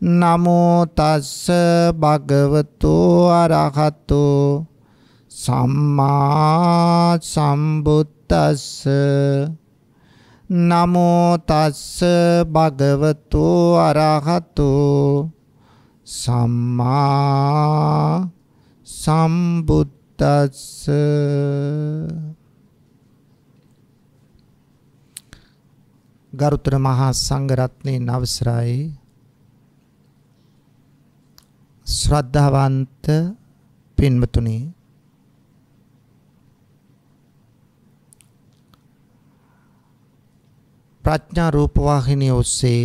නමෝ තස්ස භගවතු අරහතු සම්මා සම්බුද්දස්ස නමෝ තස්ස භගවතු අරහතු සම්මා සම්බුද්දස්ස ගරුතර මහා සංඝරත්නයේ නවසරයි ශ්‍රද්ධාවන්ත පින්වතුනි ප්‍රඥා රූපවාහිනිය ඔස්සේ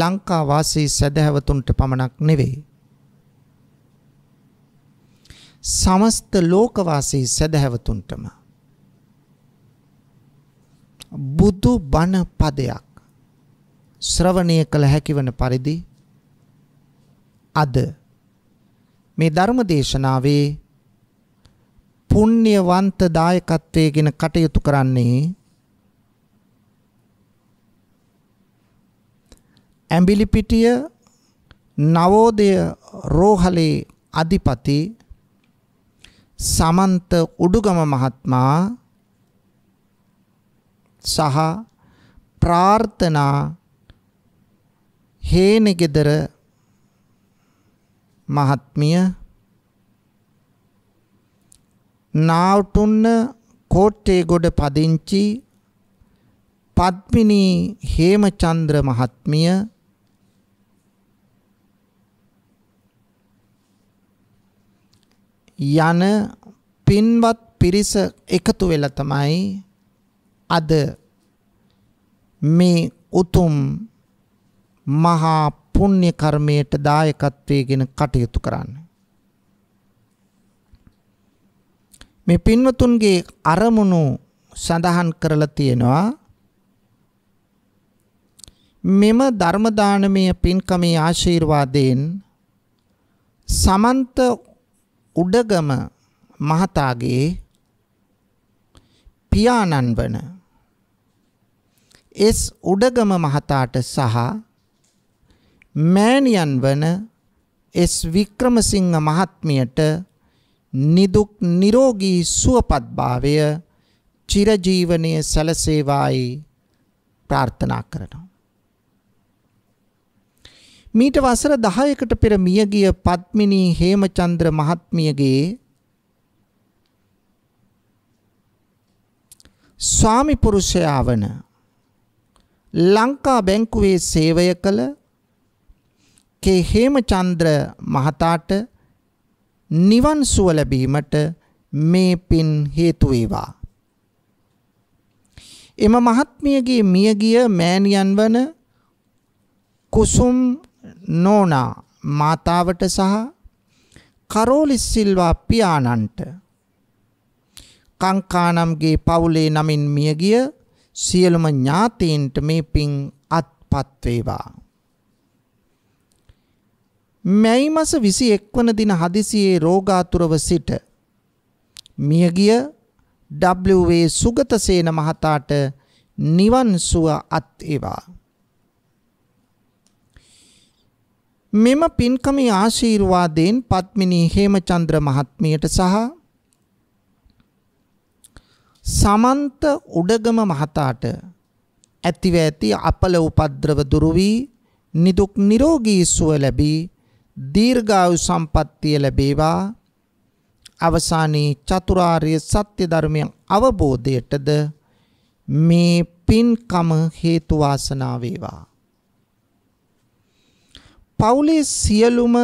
ලංකා වාසී සදහැවතුන්ට පමණක් නෙවෙයි සමස්ත ලෝකවාසී සදහැවතුන්ටම බුදු බණ පදයක් ශ්‍රවණය කළ හැකිවන පරිදි අද මේ ධර්ම දේශනාවේ පුණ්‍යවන්ත දායකත්වයේ ගෙන කටයුතු කරන්නේ ඇඹිලිපිටිය නවෝදය රෝහලේ අධිපති සමන්ත උඩුගම මහත්මයා සහ ප්‍රාර්ථනා හේනගෙදර මහත්මිය නාවටුන්න කෝට්ටේගොඩ පදිංචි පද්මිනී හේමචන්ද්‍ර මහත්මිය යන පින්වත් පිරිස එකතු වෙලා තමයි අද මේ උතුම් මහා පුණ්‍ය කර්මයට දායකත්වයේගෙන කටයුතු කරන්න. මේ පින්වතුන්ගේ අරමුණු සඳහන් කරලා තියෙනවා මෙම ධර්ම දානමය පින්කමේ ආශිර්වාදයෙන් සමන්ත උඩගම මහතාගේ පියාණන් වන එස් උඩගම මහතාට සහ මෑණියන් වන එස් වික්‍රමසිංහ මහත්මියට නිදුක් නිරෝගී සුවපත්භාවය චිරජීවනයේ සැලසේවායි ප්‍රාර්ථනා කරනවා. මීට වසර 10කට පෙර මියගිය පත්මිනී හේමචන්ද්‍ර මහත්මියගේ ස්වාමි පුරුෂයා වන ලංකා බැංකුවේ සේවය කළ කේ හේමචන්ද්‍ර මහතාට නිවන් සුව ලැබීමට මේ පින් හේතු වේවා. එම මහත්මියගේ මියගිය මෑණියන් වන කුසුම් නෝනා මාතාවට සහ කරෝලිස් සිල්වා පියාණන්ට කංකානම්ගේ පවුලේ නමින් මියගිය සියලුම ඥාතීන්ට මේ පින් අත්පත් වේවා. මැයි මස 21 වන දින හදිසියේ රෝගාතුරව සිට මියගිය W.A. සුගතසේන මහතාට නිවන් සුව අත් ඒවා. මෙම පින්කමේ ආශීර්වාදයෙන් පත්මිනී හේමචන්ද්‍ර මහත්මියට සහ සමන්ත උඩගම මහතාට ඇතිව ඇති අපල උපද්‍රව දුරු වී නිදුක් නිරෝගී සුව ලැබී දීර්ඝායු සම්පත්තිය ලැබේවා අවසානයේ චතුරාර්ය සත්‍ය ධර්මයන් අවබෝධයටද මේ පින්කම හේතු වාසනා වේවා. පවුලේ සියලුම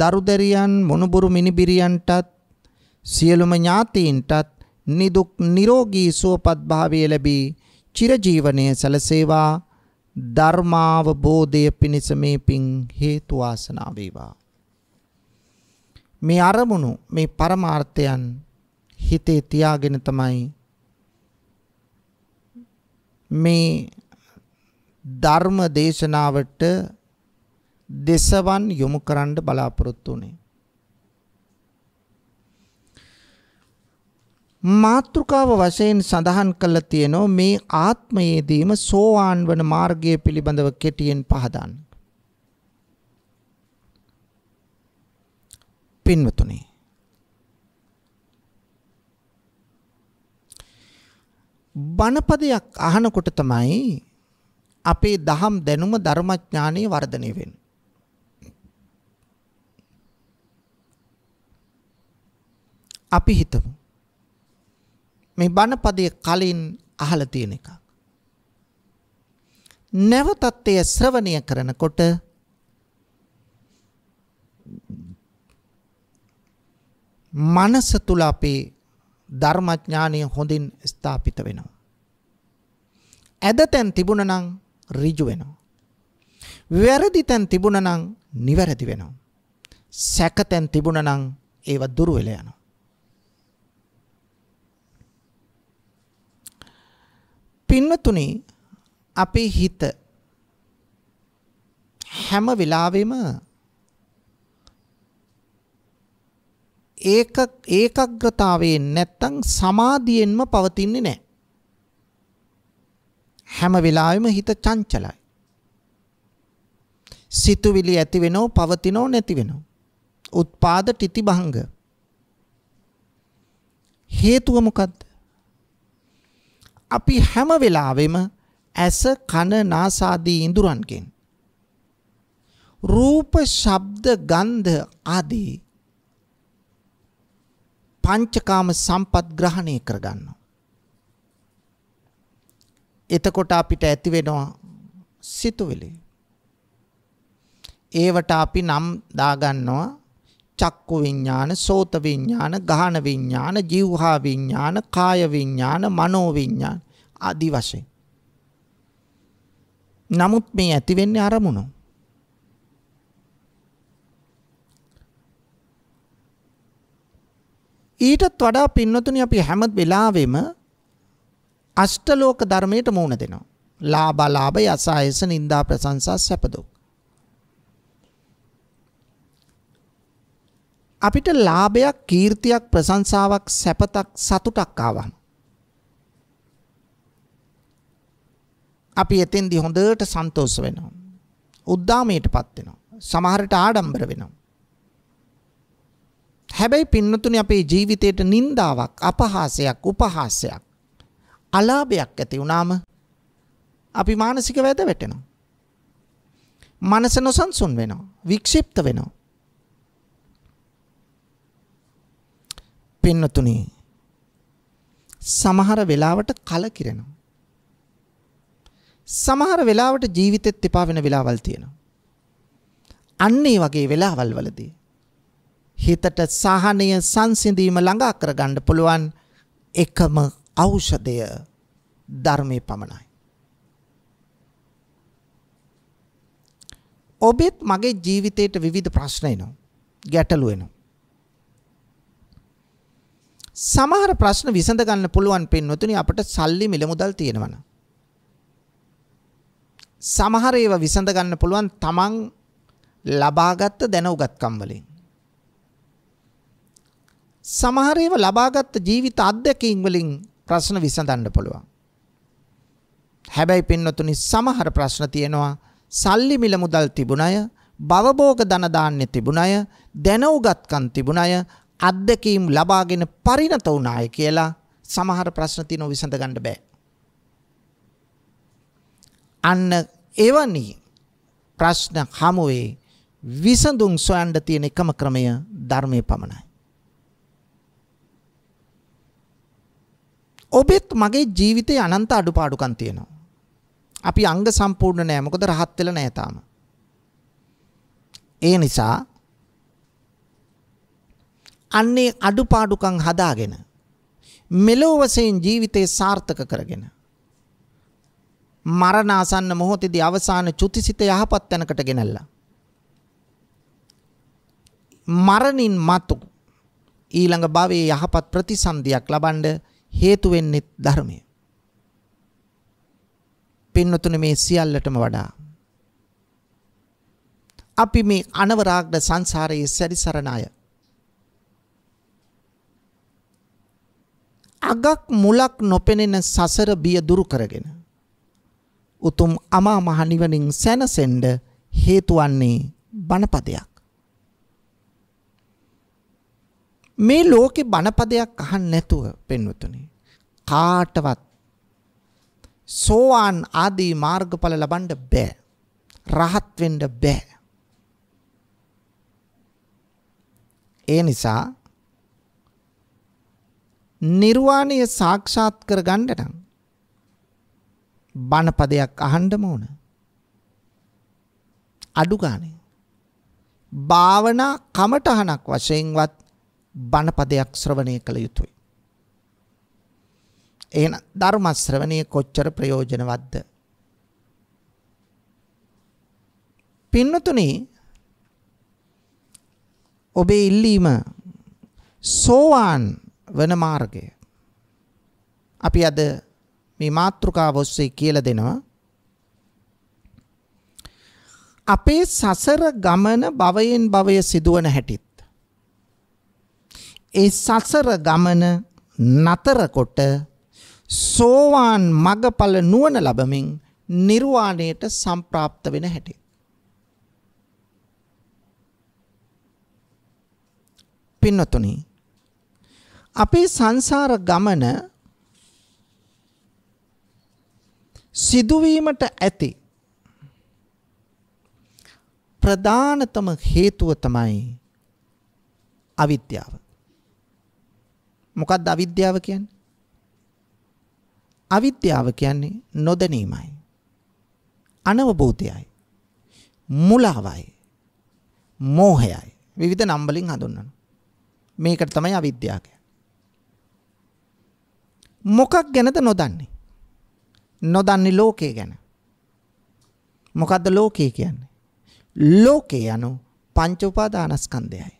දරුදැරියන් මොනුබුරු මිනිබිරියන්ටත් සියලුම ඥාතීන්ටත් නිදුක් නිරෝගී සුවපත් භාවය ලැබී චිරජීවනයේ සැලසේවා ධර්මාවබෝධය පිණිස මේ පිං හේතු වාසනා වේවා. මේ අරමුණු මේ පරමාර්ථයන් හිතේ තියාගෙන තමයි මේ ධර්ම දේශනාවට දෙසවන් යොමු කරන්න බලාපොරොත්තු වුණේ. මාත්‍රිකාව වශයෙන් සඳහන් කළ තියෙනෝ මේ ආත්මයේදීම සෝවාන් වන මාර්ගය පිළිබඳව කෙටියෙන් පහදන්න. පින්වතුනි. බණපදයක් අහනකොට තමයි අපේ දහම් දැනුම ධර්මඥානය වර්ධනය වෙන්නේ. අපි හිතමු මේ බණපදයේ කලින් අහලා තියෙන එකක්. නැවතත් ඒ ශ්‍රවණය කරනකොට මනස තුල අපේ ධර්මඥානය හොඳින් ස්ථාපිත වෙනවා. ඇදතෙන් තිබුණනම් ඍජු වෙනවා. වැරදි තැන් තිබුණනම් නිවැරදි වෙනවා. සැකතැන් තිබුණනම් ඒව දුර වෙලා යනවා. පින්වතුනි අපේ හිත හැම වෙලාවෙම ඒක ඒකග්‍රතාවයෙන් නැත්තම් සමාධියෙන්ම පවතින්නේ නැහැ. හැම වෙලාවෙම හිත චංචලයි. සිතුවිලි ඇති වෙනව පවතිනව නැති වෙනව. උත්පාද තිතිභංග. හේතුව මොකද්ද? අපි හැම වෙලාවෙම ඇස කන නාසාදී ඉඳුරන්ගෙන් රූප ශබ්ද ගන්ධ ආදී පංචකාම සම්පත් ග්‍රහණය කරගන්නවා. එතකොට අපිට ඇති වෙනවා සිතුවිලි. ඒවට අපි නම් දාගන්නවා චක්කු විඤ්ඤාණ, සෝත විඤ්ඤාණ, ගාහන විඤ්ඤාණ, જીවහා විඤ්ඤාණ, කාය විඤ්ඤාණ, මනෝ විඤ්ඤාණ ආදි වශයෙන්. නමුත් මේ ඇති වෙන්නේ අරමුණු. ඊටත් වඩා පින්නතුනි අපි හැම වෙලාවෙම අෂ්ටලෝක ධර්මයට මුහුණ දෙනවා. ලාභ ලාභ යසායස නින්දා ප්‍රශංසා සැප දුක්. අපිට ලාභයක් කීර්තියක් ප්‍රශංසාවක් සැපතක් සතුටක් ආවම අපි එතෙන්දි හොඳට සන්තෝෂ වෙනවා උද්දාමයටපත් වෙනවා සමහරට ආඩම්බර වෙනවා හැබැයි පින්නතුනි අපේ ජීවිතේට නින්දාවක් අපහාසයක් උපහාසයක් අලාභයක් ඇති වුණාම අපි මානසික වැද වැටෙනවා මනස නොසන්සුන් වෙනවා වික්ෂිප්ත වෙනවා පින්නතුනේ සමහර වෙලාවට කලකිරෙනවා. සමහර වෙලාවට ජීවිතෙත් එපා වෙන වෙලාවල් තියෙනවා. අන්න ඒ වගේ වෙලාවල් වලදී හිතට සහනය සංසිඳීම ළඟා කරගන්න පුළුවන් එකම ඖෂධය ධර්මයේ පමණයි. ඔබෙත් මගේ ජීවිතේට විවිධ ප්‍රශ්න එනවා. ගැටලු එනවා. සමහර ප්‍රශ්න විසඳ ගන්න පුළුවන් පින්වතුනි අපට සල්ලි මිල මුදල් තියෙනවනම්. සමහර ඒවා විසඳ ගන්න පුළුවන් තමන් ලබාගත් දැනුගත්කම් වලින්. සමහර ඒවා ලබාගත් ජීවිත අත්දැකීම් වලින් ප්‍රශ්න විසඳන්න පුළුවන්. හැබැයි පින්වතුනි සමහර ප්‍රශ්න තියෙනවා සල්ලි මිල මුදල් තිබුණ අය, භවභෝග ධන දාන්නේ තිබුණ අය, දැනුගත්කම් තිබුණ අය අත්දැකීම් ලබාගෙන පරිණත වුණාය කියලා සමහර ප්‍රශ්න තියෙනවා විසඳ ගන්න බෑ. අන්න එවැනි ප්‍රශ්න හමුවේ විසඳුම් සොයන්න තියෙන එකම ක්‍රමය ධර්මයේ පමණයි. ඔබෙත් මගේ ජීවිතේ අනන්ත අඩුපාඩුකම් තියෙනවා. අපි අංග සම්පූර්ණ නෑ. මොකද රහත් වෙලා නෑ තාම. ඒ නිසා අන්නේ අඩුපාඩුකම් හදාගෙන මෙලොව වශයෙන් ජීවිතේ සාර්ථක කරගෙන මරණ ආසන්න මොහොතේදී අවසාන චුතිසිත යහපත් තැනකට ගෙනල්ලා මරණින් මතු ඊළඟ භවයේ යහපත් ප්‍රතිසන්දියක් ලබන්න හේතු වෙන්නේ ධර්මය. පින්නතුනේ මේ සියල්ලටම වඩා අපි මේ අනවරාග්න සංසාරයේ සැරිසරණ අය අගක් මුලක් නොපෙනෙන සසර බිය දුරු කරගෙන උතුම් අමා මහ නිවනින් සැනසෙන්න හේතු වන්නේ බණපදයක් මේ ලෝකේ බණපදයක් අහන්න නැතුව පෙන්වතුනි කාටවත් සෝවාන් ආදී මාර්ගඵල ලබන්න බෑ රහත් වෙන්න බෑ ඒ නිසා නිර්වාණය සාක්ෂාත් කරගන්න නම් බණපදයක් අහන්නම ඕන. අඩු ගානේ. භාවනා කමටහනක් වශයෙන්වත් බණපදයක් ශ්‍රවණය කළ යුතුයි. එහෙනම් ධර්ම ශ්‍රවණය කොච්චර ප්‍රයෝජනවත්ද? පින්නතුනි ඔබේ ඉල්ලීම සෝවාන් වන මාර්ගය. අපි අද මේ මාතෘකාව ඔස්සේ කියලා දෙනවා. අපේ සසර ගමන භවයෙන් භවය සිදුවන හැටිත්. ඒ සසර ගමන නතරකොට සෝවාන් මගඵල නුවණ ලබමින් නිර්වාණයට සම්ප්‍රාප්ත වෙන හැටි. පින්නතුනි අපේ සංසාර ගමන සිදුවීමට ඇති ප්‍රධානතම හේතුව තමයි අවිද්‍යාව. මොකක්ද අවිද්‍යාව කියන්නේ? අවිද්‍යාව කියන්නේ නොදැනීමයි. අනවබෝධයයි. මුලාවයි. මෝහයයි. විවිධ නම් වලින් හඳුන්වනවා. මේකට තමයි අවිද්‍යාව කියන්නේ. මොකක් ගැනද නොදන්නේ? නොදන්නේ ලෝකය ගැන. මොකද්ද ලෝකය කියන්නේ? ලෝකය යනු පංච උපාදානස්කන්ධයයි.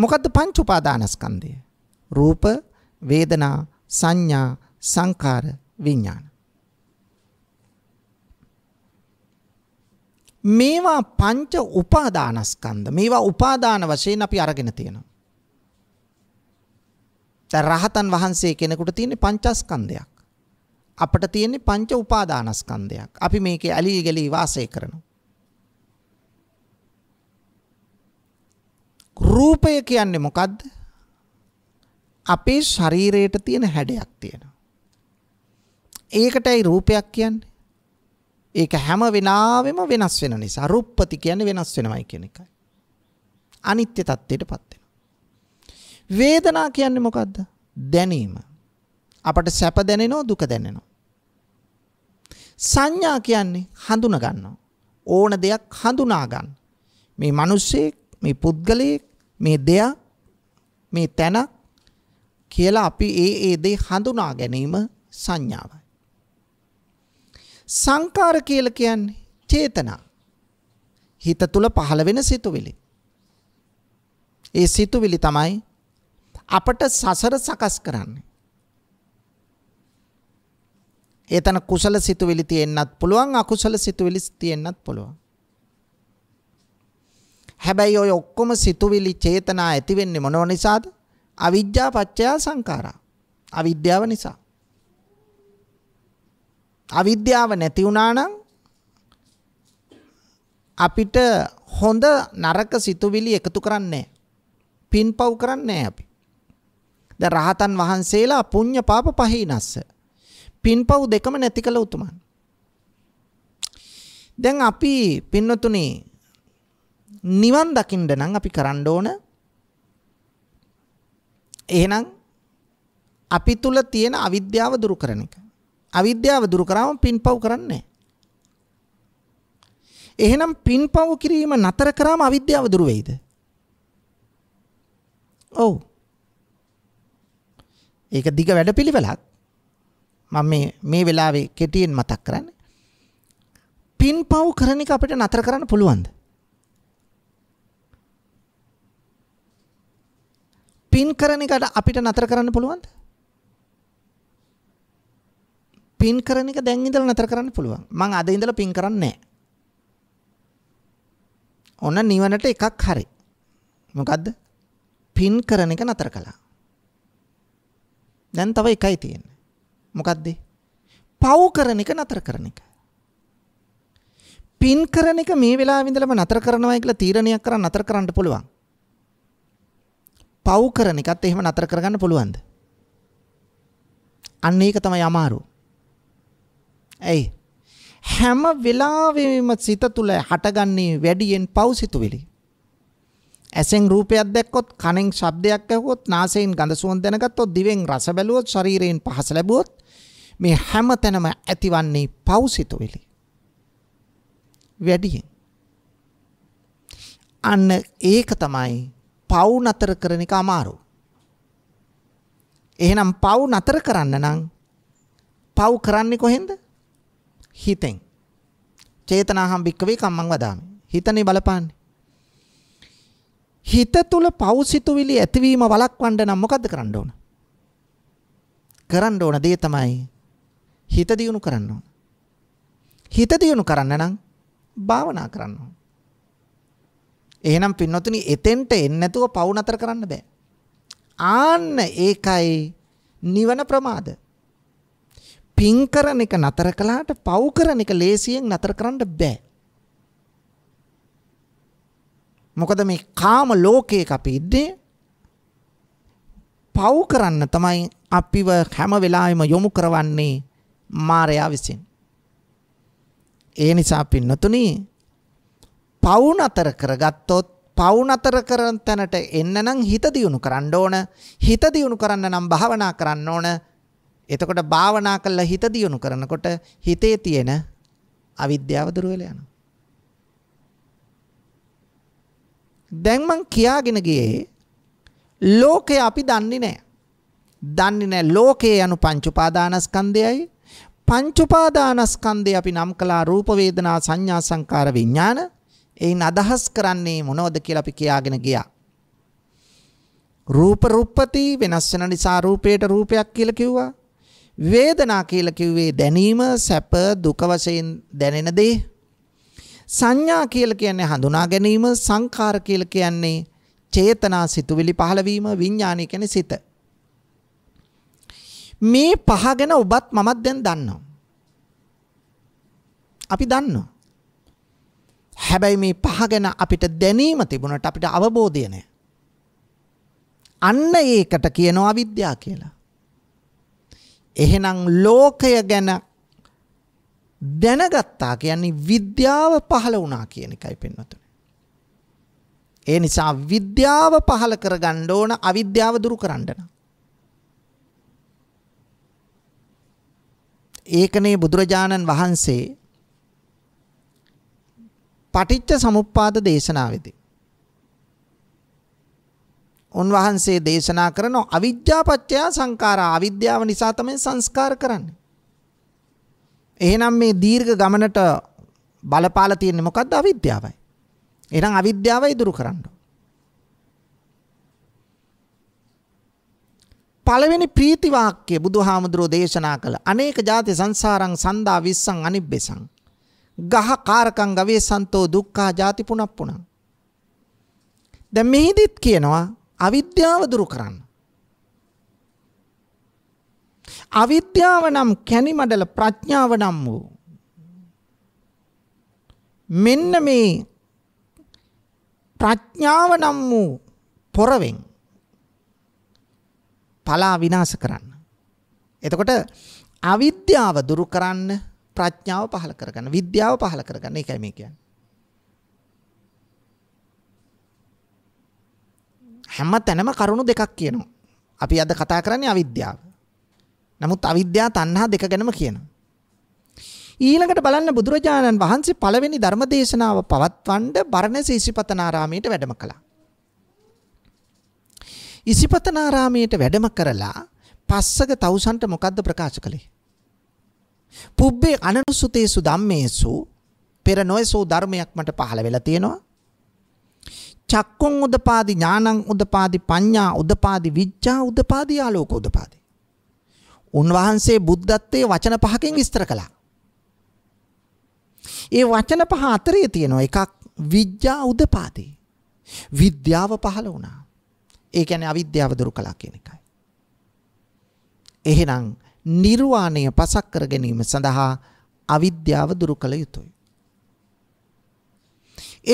මොකද්ද පංච උපාදානස්කන්ධය? රූප, වේදනා, සංඥා, සංකාර, විඥාන. මේවා පංච උපාදානස්කන්ධ. මේවා උපාදාන වශයෙන් අපි අරගෙන තියෙනවා. දැන් රහතන් වහන්සේ කෙනෙකුට තියෙන පංචස්කන්ධයක්. අපට තියෙන පංච උපාදානස්කන්ධයක්. අපි මේකේ ඇලී ගලී වාසය කරනවා. රූපය කියන්නේ මොකද්ද? අපේ ශරීරයට තියෙන හැඩයක් තියෙනවා. ඒකටයි රූපයක් කියන්නේ. ඒක හැම වෙනාවෙම වෙනස් වෙන නිසා රූපපති කියන්නේ වෙනස් වෙනවයි කියන එකයි. අනිත්‍ය தත්ත්වයටපත් වේදනා කියන්නේ මොකද්ද? දැනීම. අපට සැප දැනෙනවා දුක දැනෙනවා. සංඥා කියන්නේ හඳුනා ගන්නවා. ඕන දෙයක් හඳුනා ගන්න. මේ මිනිස්සෙක්, මේ පුද්ගලයෙක්, මේ දෙයක්, මේ තැන කියලා අපි ඒ ඒ දේ හඳුනා ගැනීම සංඥාවයි. සංකාර කියලා කියන්නේ චේතනා. හිත තුල පහළ වෙන සිතුවිලි. ඒ සිතුවිලි තමයි අපට සසර සකස් කරන්නේ. ඒතන කුසල සිතුවිලි තියෙන්නත් පුළුවන් අකුසල සිතුවිලි තියෙන්නත් පුළුවන්. හැබැයි ඔය ඔක්කොම සිතුවිලි චේතනා ඇති වෙන්නේ මොනව නිසාද? අවිජ්ජා පත්‍ය සංඛාරා. අවිද්‍යාව නිසා. අවිද්‍යාව නැති වුණා නම් අපිට හොඳ නරක සිතුවිලි එකතු කරන්නේ නැහැ. පින්පව් කරන්නේ නැහැ අපි. දැන් රහතන් වහන්සේලා පුණ්‍ය පාප පහිනස්ස. පින්පව් දෙකම නැති කළ උතුමන්. දැන් අපි පින්නතුනි නිවන් දකින්න නම් අපි කරන්න ඕන එහෙනම් අපි තුල තියෙන අවිද්‍යාව දුරු කරන එක. අවිද්‍යාව දුරු කරාම පින්පව් කරන්නේ එහෙනම් පින්පව් කිරීම නතර කරාම අවිද්‍යාව දුරු වෙයිද? ඔව්. ඒක දිග වැඩ පිළිවෙලක් මම මේ මේ වෙලාවේ කෙටියෙන් මතක් කරන්නේ පින් පව් කරන එක අපිට නතර කරන්න පුළුවන්ද පින් කරන එකට අපිට නතර කරන්න පුළුවන්ද පින් කරන එක දැන් ඉඳලා නතර කරන්න පුළුවන් මං අද ඉඳලා පින් කරන්නේ නැහැ ඔන්න නිවනට එකක් හරි මොකද්ද පින් කරන එක නතර කළා දැන් තව එකයි තියෙන්නේ. මොකද්ද? පව් කරන එක නතර කරන එක. පින් කරන එක මේ වෙලාවෙ ඉඳලම නතර කරනවා කියලා තීරණයක් කරන් නතර කරන්න පුළුවන්. පව් කරන එකත් එහෙම නතර කරගන්න පුළුවන්ද? අන්න ඒක තමයි අමාරු. ඇයි? හැම වෙලාවෙම සිත තුළ හටගන්නේ වැඩියෙන් පව් සිතුවිලි. ඇසෙන් රූපයක් දැක්කොත් කනෙන් ශබ්දයක් ඇහුවොත් නාසයෙන් ගඳ සුවඳ දැනගත්තොත් දිවෙන් රස බැලුවොත් ශරීරයෙන් පහස ලැබුවොත් මේ හැමතැනම ඇතිවන්නේ පෞසිතුවිලි වැඩියෙන් අන්න ඒක තමයි පව් නතර කරන එක අමාරු එහෙනම් පව් නතර කරන්න නම් පව් කරන්නේ කොහෙන්ද හිතෙන් චේතනාහම් භික්කවේ කම්මං වදාමි හිතනේ බලපාන්නේ හිත තුල පෞසිතුවිලි ඇතිවීම වළක්වන්න නම් මොකද්ද කරන්න ඕන? කරන්න ඕන දේ තමයි හිත දියුණු කරන්න ඕන. හිත දියුණු කරන්න නම් භාවනා කරන්න ඕන. එහෙනම් පින්නොතුනි එතෙන්ට එන්නේ නැතුව පවු නතර කරන්න බෑ. ආන්න ඒකයි නිවන ප්‍රමාද. පින් කරන එක නතර කළාට පවු කරන එක ලේසියෙන් නතර කරන්න බෑ. මොකද මේ කාම ලෝකයක අපි ඉන්නේ පව් කරන්න තමයි අපිව හැම වෙලාවෙම යොමු කරවන්නේ මායя විසින්. ඒ නිසා පින්නතුනි පව් නතර කරගත්තොත් පව් නතර කරන තැනට එන්න නම් හිත දියුණු කරන්න ඕන. හිත දියුණු කරන්න නම් භාවනා කරන්න ඕන. එතකොට භාවනා කළා හිත දියුණු කරනකොට හිතේ තියෙන අවිද්‍යාව දුර වෙලා යනවා. දැන් මං කියාගෙන ගියේ ලෝකය අපි දන්නේ නැහැ. දන්නේ නැහැ ලෝකයේ යනු පංච උපාදානස්කන්ධයයි. පංච උපාදානස්කන්ධය අපි නම් කළා රූප වේදනා සංඥා සංකාර විඥාන. එයින් අදහස් කරන්නේ මොනවද කියලා අපි කියාගෙන ගියා. රූප රූපති වෙනස් වෙන නිසා රූපයට රූපයක් කියලා කිව්වා. වේදනා කියලා කිව්වේ දැනීම සැප දුක වශයෙන් දැනෙන දේ. සංඥා කියලා කියන්නේ හඳුනා ගැනීම, සංකාර කියලා කියන්නේ චේතනා සිතුවිලි පහළවීම, විඥානය කියන්නේ සිත. මේ පහ ගැන ඔබත් මමත් දැන් දන්නවා. අපි දන්නවා. හැබැයි මේ පහ ගැන අපිට දැනීම තිබුණට අපිට අවබෝධය නැහැ. අන්න ඒකට කියනවා අවිද්‍යාව කියලා. එහෙනම් ලෝකය ගැන දැනගත්තා කියන්නේ විද්‍යාව පහළ වුණා කියන එකයි පෙන්වතුනේ. ඒ නිසා විද්‍යාව පහළ කරගන්න ඕන අවිද්‍යාව දුරු කරන්න නම්. ඒකනේ බුදුරජාණන් වහන්සේ පටිච්ච සමුප්පාද දේශනාවේදී උන්වහන්සේ දේශනා කරන අවිද්‍යාපච්චය සංඛාරා අවිද්‍යාව නිසා තමයි සංස්කාර කරන්නේ. එහෙනම් මේ දීර්ඝ ගමනට බලපාලා තියෙන්නේ මොකද්ද අවිද්‍යාවයි. එහෙනම් අවිද්‍යාව ඉදිරි කරන්න. පළවෙනි ප්‍රීති වාක්‍ය බුදුහාමුදුරෝ දේශනා කළ අනේක ಜಾති සංසාරං සන්දා විස්සං අනිබ්බෙසං ගහ කාරකං ගවේසන්තෝ දුක්ඛා ಜಾති පුනප්පුණං දැන් මෙහිදිත් කියනවා අවිද්‍යාව දුරු කරන්න අවිද්‍යාව නම් කැනිමඩල ප්‍රඥාව නම් වූ මෙන්න මේ ප්‍රඥාව නම් වූ පොරවෙන් පලා විනාශ කරන්න. එතකොට අවිද්‍යාව දුරු කරන්න ප්‍රඥාව පහළ කරගන්න විද්‍යාව පහළ කරගන්න එකයි මේ කියන්නේ. හැම තැනම කරුණු දෙකක් කියනවා. අපි අද කතා කරන්නේ අවිද්‍යාව. නමුත් අවිද්‍යා තණ්හා දෙක ගැනම කියනවා. ඊළඟට බලන්න බුදුරජාණන් වහන්සේ පළවෙනි ධර්ම දේශනාව පවත්වන්න බරණැස ඉසිපතනාරාමයට වැඩම කළා. ඉසිපතනාරාමයට වැඩම කරලා පස්සක තවුසන්ට මොකද්ද ප්‍රකාශ කළේ? පුබ්බේ අනනුසුතේසු ධම්මේසු පෙර නොයසෝ ධර්මයක් මට පහළ වෙලා තියෙනවා. චක්කුං උදපාදි ඥානං උදපාදි පඤ්ඤා උදපාදි විඥා උදපාදි ආලෝක උදපාදි. උන්වහන්සේ බුද්ධත්වයේ වචන පහකින් විස්තර කළා. ඒ වචන පහ අතරේ තියෙනවා එකක් විද්‍යා උදපාදේ. විද්‍යාව පහළ වුණා. ඒ කියන්නේ අවිද්‍යාව දුරු කළා කියන එකයි. එහෙනම් නිර්වාණය පසක් කර ගැනීම සඳහා අවිද්‍යාව දුරු කළ යුතුයි.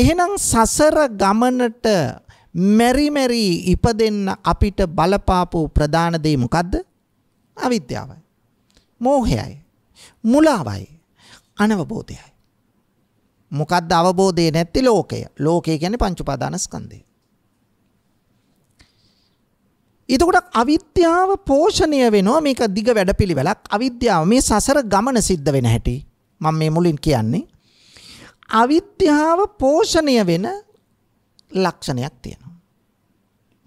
එහෙනම් සසර ගමනට මෙරි මෙරි ඉපදෙන්න අපිට බලපාපු ප්‍රධාන දේ මොකද්ද? අවිද්‍යාවයි. මෝහයයි. මුලාවයි. අනවබෝධයයි. මොකද්ද අවබෝධය නැති ලෝකය? ලෝකය කියන්නේ පංච උපාදානස්කන්ධය. එතකොට අවිද්‍යාව පෝෂණය වෙනවා මේක දිග වැඩපිළිවෙලක්. අවිද්‍යාව මේ සසර ගමන සිද්ධ වෙන හැටි. මම මේ මුලින් කියන්නේ අවිද්‍යාව පෝෂණය වෙන ලක්ෂණයක් තියෙනවා.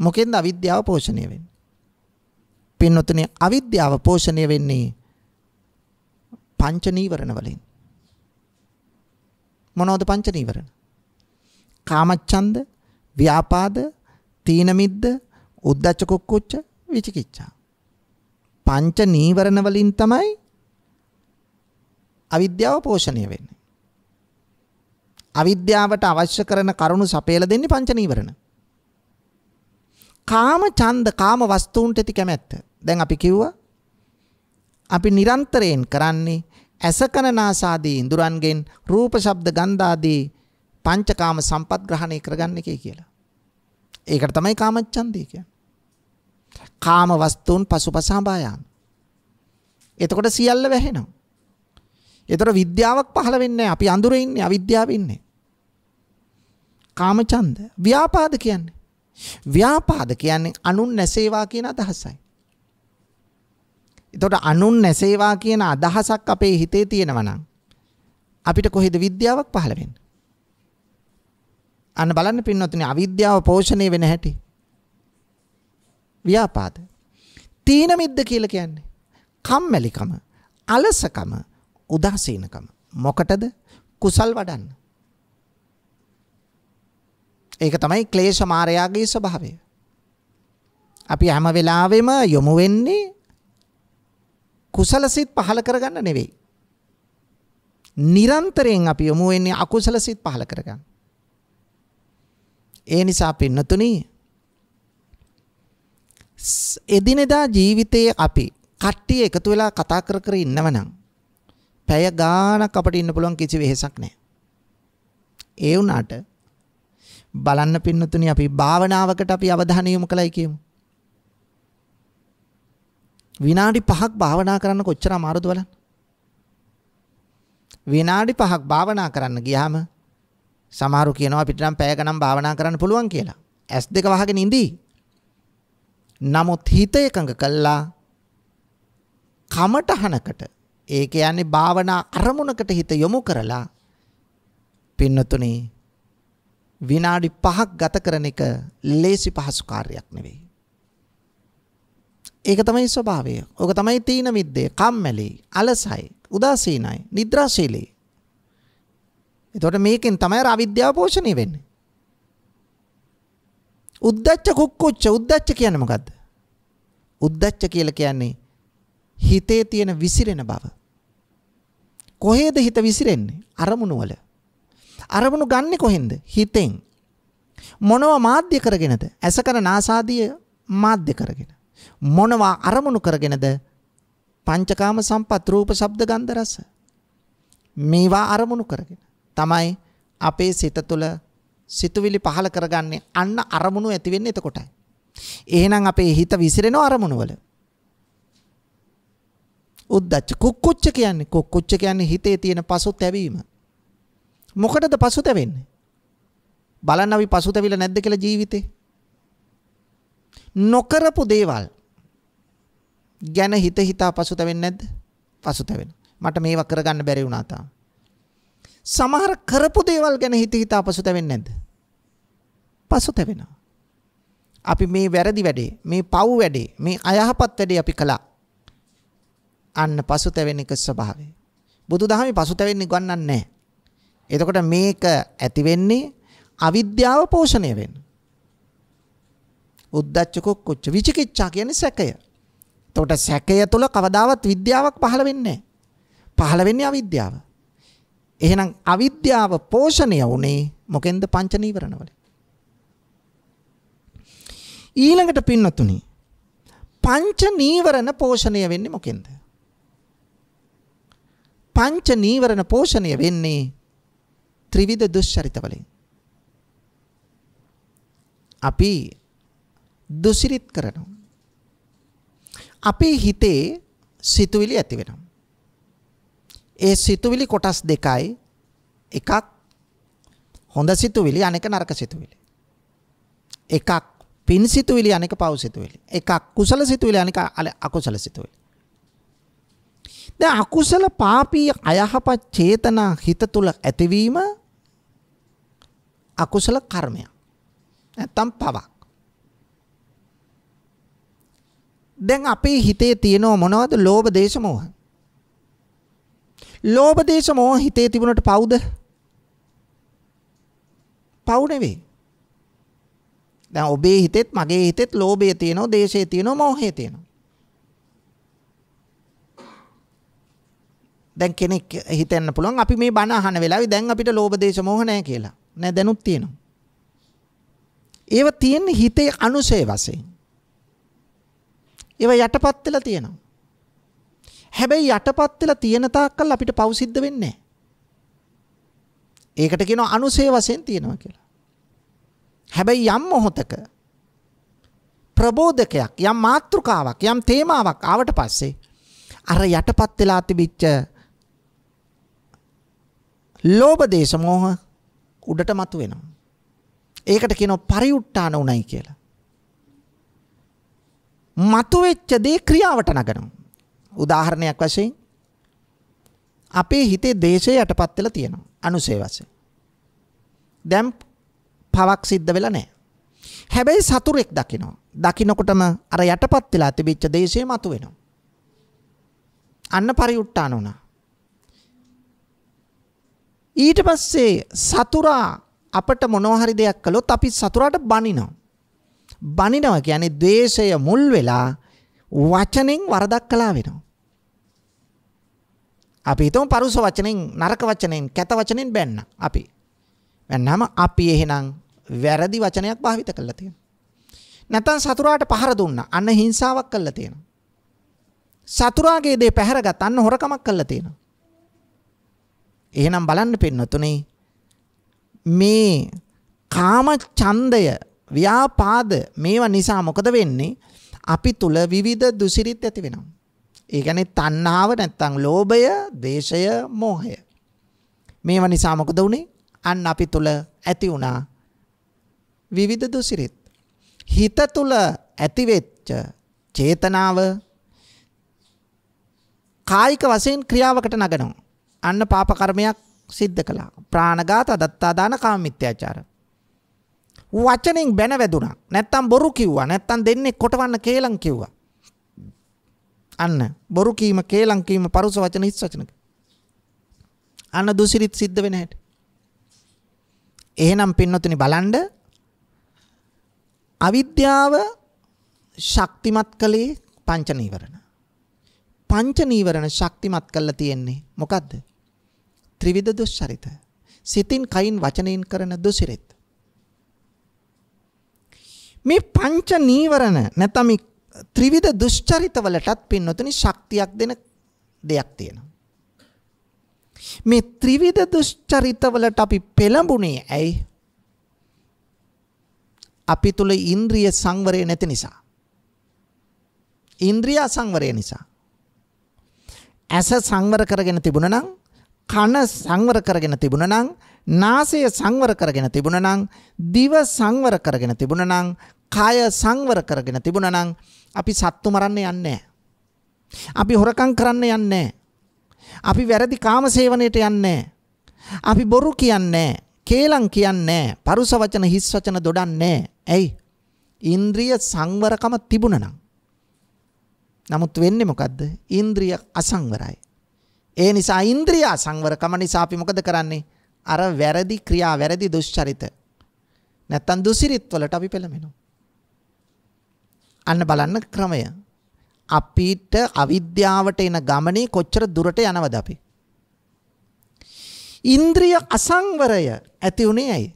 මොකෙන්ද අවිද්‍යාව පෝෂණය වෙන්නේ? පින්නතුනේ අවිද්‍යාව පෝෂණය වෙන්නේ පංච නීවරණ වලින්. මොනවද පංච නීවරණ? කාමච්ඡන්ද, ව්‍යාපාද, තීන මිද්ද, උද්ධච්ච කුක්කුච්ච, විචිකිච්ඡා. පංච නීවරණ වලින් තමයි අවිද්‍යාව පෝෂණය වෙන්නේ. අවිද්‍යාවට අවශ්‍ය කරන කරුණු සපයලා දෙන්නේ පංච නීවරණ. කාම ඡන්ද කාම වස්තුන්ට ඇති කැමැත්ත. දැන් අපි කිව්වා අපි නිරන්තරයෙන් කරන්නේ ඇසකනනාසාදී ඉඳුරන්ගෙන් රූප ශබ්ද ගන්ධ ආදී පංචකාම සම්පත් ග්‍රහණය කරගන්න එකේ කියලා. ඒකට තමයි කාමච්ඡන්දය කියන්නේ. කාම වස්තුන් පසුපස හඹා යාම. එතකොට සියල්ල වැහෙනවා. එතකොට විද්‍යාවක් පහළ වෙන්නේ නැහැ. අපි අඳුරේ ඉන්නේ, අවිද්‍යාවේ ඉන්නේ. කාමචන්ද, ව්‍යාපාද කියන්නේ ව්‍යාපාද කියන්නේ අනුන් නැසේවා කියන අදහසයි. එතකොට අනුන් නැසේවා කියන අදහසක් අපේ හිතේ තියෙනවා නම් අපිට කොහෙද විද්‍යාවක් පහළ වෙන්නේ? අන්න බලන්න පින්නොත්නේ අවිද්‍යාව පෝෂණය වෙන හැටි. ව්‍යාපාද. තීන මිද්ද කියලා කියන්නේ කම්මැලිකම, අලසකම, උදාසීනකම. මොකටද? කුසල් වඩන්න. ඒක තමයි ක්ලේශ මායාවේ ස්වභාවය. අපි හැම වෙලාවෙම යොමු වෙන්නේ කුසල සිත් පහල කරගන්න නෙවෙයි. නිරන්තරයෙන් අපි යොමු වෙන්නේ අකුසල සිත් පහල කරගන්න. ඒ නිසා පින්නතුනි එදිනෙදා ජීවිතයේ අපි කට්ටිය එකතු වෙලා කතා කර කර ඉන්නවනම් පැය ගාණක් අපිට ඉන්න පුළුවන් කිසි වෙහෙසක් නැහැ. ඒ වුණාට බලන්න පින්නතුනි අපි භාවනාවකට අපි අවධානය යොමු කළයි කියමු. විනාඩි 5ක් භාවනා කරන්න කොච්චර අමාරුද බලන්න. විනාඩි 5ක් භාවනා කරන්න ගියාම සමහරු කියනවා අපිට නම් පැයකනම් භාවනා කරන්න පුළුවන් කියලා. ඇස් දෙක වහගෙන ඉඳී. නමුත් හිත එකඟ කළා කමටහනකට ඒ කියන්නේ භාවනා අරමුණකට හිත යොමු කරලා පින්නතුනේ විනාඩි 5ක් ගත කරන එක ලේසි පහසු කාර්යයක් නෙවෙයි. ඒක තමයි ස්වභාවය. ඕක තමයි තීන මිද්දේ, කම්මැලි, අලසයි, උදාසීනයි, නිද්‍රාශීලී. එතකොට මේකෙන් තමයි අවිද්‍යාව පෝෂණය වෙන්නේ. උද්දච්ච කුක්කුච්ච උද්දච්ච කියන්නේ මොකද්ද? උද්දච්ච කියලා කියන්නේ හිතේ තියෙන විසිරෙන බව. කොහේද හිත විසිරෙන්නේ? අරමුණු වල. අරමුණු ගන්නෙ කොහෙන්ද? හිතෙන්. මොනව මාධ්‍ය කරගෙනද? ඇස කන නාසාදිය මාධ්‍ය කරගෙන. මොනවා අරමුණු කරගෙනද? පංචකාම සම්පත් රූප ශබ්ද ගන්ධ රස. මේවා අරමුණු කරගෙන. තමයි අපේ සිත තුළ සිතුවිලි පහල කරගන්නේ අන්න අරමුණු ඇති වෙන්නේ එතකොටයි. එහෙනම් අපේ හිත විසිරෙන අරමුණු වල. උද්දච්ච කුක්කුච්ච කියන්නේ කුක්කුච්ච කියන්නේ හිතේ තියෙන පසුතැවීම. මොකටද පසුතැවෙන්නේ? බලන්න අපි පසුතැවිලා නැද්ද කියලා ජීවිතේ? නොකරපු දේවල් ගැන හිත හිතා පසුතැවෙන්නේ නැද්ද? පසුතැවෙන. මට මේවා කරගන්න බැරි වුණා තාම. සමහර කරපු දේවල් ගැන හිත හිතා පසුතැවෙන්නේ නැද්ද? පසුතැවෙනවා. අපි මේ වැරදි වැඩේ, මේ පව් වැඩේ, මේ අයහපත් වැඩේ අපි කළා. අන්න පසුතැවෙන එක ස්වභාවය. බුදුදහමේ පසුතැවෙන්නේ ගන්නන්නේ නැහැ. එතකොට මේක ඇති වෙන්නේ අවිද්‍යාව පෝෂණය වෙන්න. උද්දච්ච කුච්ච විචිකිච්ඡා කියන්නේ සැකය. එතකොට සැකය තුල කවදාවත් විද්‍යාවක් පහළ වෙන්නේ නැහැ. පහළ වෙන්නේ අවිද්‍යාව. එහෙනම් අවිද්‍යාව පෝෂණය වුනේ මොකෙන්ද පංච නීවරණවලින්. ඊළඟට පින්නතුනි පංච නීවරණ පෝෂණය වෙන්නේ මොකෙන්ද? පංච නීවරණ පෝෂණය වෙන්නේ ත්‍රිවිධ දුෂ්චරිත වලින් අපි දුසිරිත කරනවා. අපේ හිතේ සිතුවිලි ඇති වෙනවා. ඒ සිතුවිලි කොටස් දෙකයි. එකක් හොඳ සිතුවිලි අනෙක නරක සිතුවිලි. එකක් පින් සිතුවිලි අනෙක පව් සිතුවිලි. එකක් කුසල සිතුවිලි අනෙක අකුසල සිතුවිලි. දැන් අකුසල පාපී අයහපත් චේතනා හිත තුල ඇතිවීම අකුසල කර්මයක්. නැත්තම් පවක්. දැන් අපේ හිතේ තියෙනව මොනවද? ලෝභ, දේශ, මෝහ. ලෝභ, දේශ, මෝහ හිතේ තිබුණට පවුද? පවු නෙවෙයි. දැන් ඔබේ හිතෙත් මගේ හිතෙත් ලෝභය තියෙනවා, දේශය තියෙනවා, මෝහය තියෙනවා. දැන් කෙනෙක් හිතන්න පුළුවන් අපි මේ බණ අහන වෙලාවේ දැන් අපිට ලෝභ දේශ මොහ නැහැ කියලා. නෑ දැනුත් තියෙනවා. ඒව තියෙන්නේ හිතේ අනුසය වශයෙන්. ඒව යටපත් වෙලා තියෙනවා. හැබැයි යටපත් වෙලා තියෙන තාක්කල් අපිට පව් සිද්ධ වෙන්නේ නෑ. ඒකට කියනවා අනුසය වශයෙන් තියෙනවා කියලා. හැබැයි යම් මොහොතක ප්‍රබෝධකයක් යම් මාතෘකාවක් යම් තේමාවක් ආවට පස්සේ අර යටපත් වෙලා තිබිච්ච ලෝභ දේශ මොහ උඩට මතුවෙනවා. ඒකට කියනවා පරිඋට්ටාන උණයි කියලා. මතුවෙච්ච දේ ක්‍රියාවට නගනවා. උදාහරණයක් වශයෙන් අපේ හිතේ දේශය යටපත් වෙලා තියෙනවා අනුසේ වශයෙන්. දැන් පවක් සිද්ධ වෙලා නැහැ. හැබැයි සතුරෙක් දකිනවා. දකිනකොටම අර යටපත් වෙලා තිබිච්ච දේශය මතුවෙනවා. අන්න පරිඋට්ටාන උණා. ඊට පස්සේ සතුරා අපට මොනවහරි දෙයක් කළොත් අපි සතුරාට බනිනවා. බනිනවා කියන්නේ ද්වේෂය මුල් වෙලා වචනෙන් වරදක් කළා වෙනවා. අපි හිතමු පරුස වචනෙන් නරක වචනෙන් කැත වචනෙන් බැන්න අපි. බැන්නාම අපි එහෙනම් වැරදි වචනයක් භාවිත කළා තියෙනවා. නැත්නම් සතුරාට පහර දුන්නා. අන්න හිංසාවක් කළා තියෙනවා. සතුරාගේ දේ පැහැරගත් අන්න හොරකමක් කළා තියෙනවා. එහෙනම් බලන්න පින්නතුනේ මේ කාම ඡන්දය ව්‍යාපාද මේවා නිසා මොකද වෙන්නේ අපි තුල විවිධ දුසිරිත ඇති වෙනවා. ඒ කියන්නේ තණ්හාව නැත්තම් ලෝභය, දේශය, මෝහය. මේවා නිසා මොකද වුනේ? අන්න අපි තුල ඇති වුණා විවිධ දුසිරිත. හිත තුල ඇති වෙච්ච චේතනාව කායික වශයෙන් ක්‍රියාවකට නගනවා. අන්න පාප කර්මයක් සිද්ධ කළා. ප්‍රාණඝාත, දත්තා දාන, කාමමිත්‍යාචාර. වචනෙන් බැන වැදුනා. නැත්තම් බොරු කිව්වා. නැත්තම් දෙන්නේ කොටවන්න කේලම් කිව්වා. අන්න බොරු කීම, කේලම් කීම, පරුස වචන, හිස් වචන. අන්න දුසිරිත සිද්ධ වෙන හැටි. එහෙනම් පින්නතුනි බලන්න අවිද්‍යාව ශක්තිමත් කළේ පංච නීවරණ. පංච නීවරණ ශක්තිමත් කළා තියෙන්නේ මොකද්ද? ත්‍රිවිධ දුස්චරිත. සිතින් කයින් වචනයෙන් කරන දුසිරිත. මේ පංච නීවරණ නැත්නම් ත්‍රිවිධ දුස්චරිත වලටත් පින්නතුනි ශක්තියක් දෙන දෙයක් තියෙනවා. මේ ත්‍රිවිධ දුස්චරිත වලට අපි පෙළඹුණේ ඇයි? අපි තුල ඉන්ද්‍රිය සංවරය නැති නිසා. ඉන්ද්‍රිය අසංවරය නිසා. ඇස සංවර කරගෙන තිබුණා නම් කන සංවර කරගෙන තිබුණනම් නාසය සංවර කරගෙන තිබුණනම් දිව සංවර කරගෙන තිබුණනම් කය සංවර කරගෙන තිබුණනම් අපි සත්තු මරන්න යන්නේ අපි හොරකම් කරන්න යන්නේ අපි වැරදි කාමසේවණයට යන්නේ අපි බොරු කියන්නේ කේලම් කියන්නේ පරුස වචන හිස් වචන දොඩන්නේ ඇයි ඉන්ද්‍රිය සංවරකම තිබුණනම් නමුත් වෙන්නේ මොකද්ද ඉන්ද්‍රිය අසංවරයි ඒ නිසා ඉන්ද්‍රියා සංවරකම නිසා අපි මොකද කරන්නේ? අර වැරදි ක්‍රියා වැරදි දුෂ්චරිත නැත්තම් දුසිරිත් වලට අපි පෙළඹෙනවා. අන්න බලන්න ක්‍රමය. අපිට අවිද්‍යාවට එන ගමනේ කොච්චර දුරට යනවද අපි? ඉන්ද්‍රිය අසංවරය ඇති උනේ ඇයි?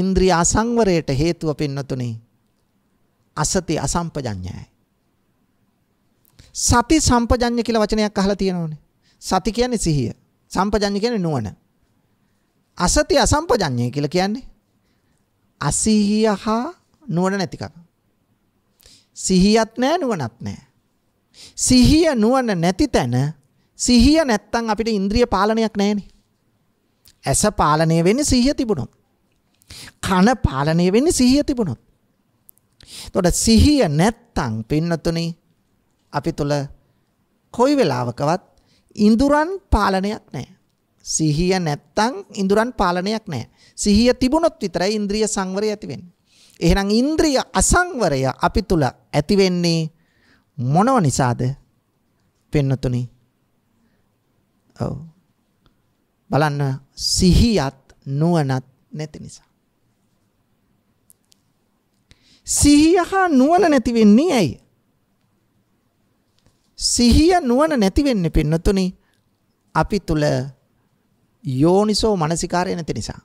ඉන්ද්‍රිය අසංවරයට හේතුව පින්නතුනේ අසති අසම්පජඤ්ඤයයි. සති සම්පජඤ්ඤ කියලා වචනයක් අහලා තියෙනවනේ. සති කියන්නේ සිහිය. සම්පජඤ්ඤ කියන්නේ නුවණ. අසති අසම්පජඤ්ඤය කියලා කියන්නේ අසිහිය හා නුවණ නැතිකම. සිහියත් නැහැ නුවණත් නැහැ. සිහිය නුවණ නැති තැන සිහිය නැත්තම් අපිට ඉන්ද්‍රිය පාලනයක් නැහැනේ. ඇස පාලනය වෙන්නේ සිහිය තිබුණොත්. කන පාලනය වෙන්නේ සිහිය තිබුණොත්. එතකොට සිහිය නැත්තම් පින්නතුනේ අපි තුළ කොයි වෙලාවකවත් ඉඳුරන් පාලනයක් නැහැ. සිහිය නැත්තම් ඉඳුරන් පාලනයක් නැහැ. සිහිය තිබුණොත් විතරයි ඉන්ද්‍රිය සංවරය ඇති වෙන්නේ. එහෙනම් ඉන්ද්‍රිය අසංවරය අපි තුල ඇති වෙන්නේ මොනව නිසාද? පින්නතුනි. ඔව්. බලන්න සිහියත් නුවණත් නැති නිසා. සිහිය හා නුවණ නැති වෙන්නේ ඇයි? සිහිය නුවණ නැති වෙන්නේ පින්නතුනි අපි තුල යෝනිසෝ මනසිකාරය නැති නිසා.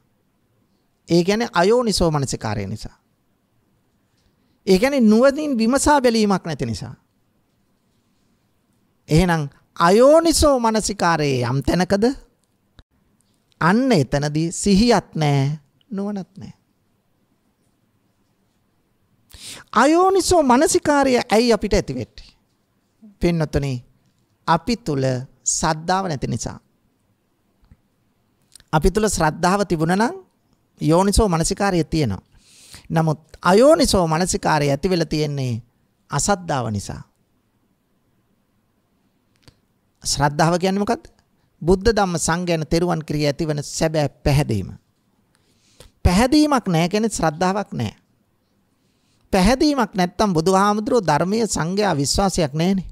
ඒ කියන්නේ අයෝනිසෝ මනසිකාරය නිසා. ඒ කියන්නේ නුවණින් විමසා බැලීමක් නැති නිසා. එහෙනම් අයෝනිසෝ මනසිකාරයේ යම් තැනකද අන්න එතනදී සිහියත් නැහැ නුවණත් නැහැ. අයෝනිසෝ මනසිකාරය ඇයි අපිට ඇති වෙන්නේ? පින්නතුනි අපි තුල සද්ධාව නැති නිසා අපි තුල ශ්‍රද්ධාව තිබුණා නම් යෝනිසෝ මනසිකාරය තියෙනවා. නමුත් අයෝනිසෝ මනසිකාරය ඇති වෙලා තියෙන්නේ අසද්ධාව නිසා. ශ්‍රද්ධාව කියන්නේ මොකද්ද? බුද්ධ ධම්ම සංගයන තෙරුවන් ක්‍රිය ඇතිවන සැබෑ පැහැදීම. පැහැදීමක් නැහැ කියන්නේ ශ්‍රද්ධාවක් නැහැ. පැහැදීමක් නැත්තම් බුදුහාමුදුරෝ ධර්මයේ සංගය විශ්වාසයක් නැහැනේ.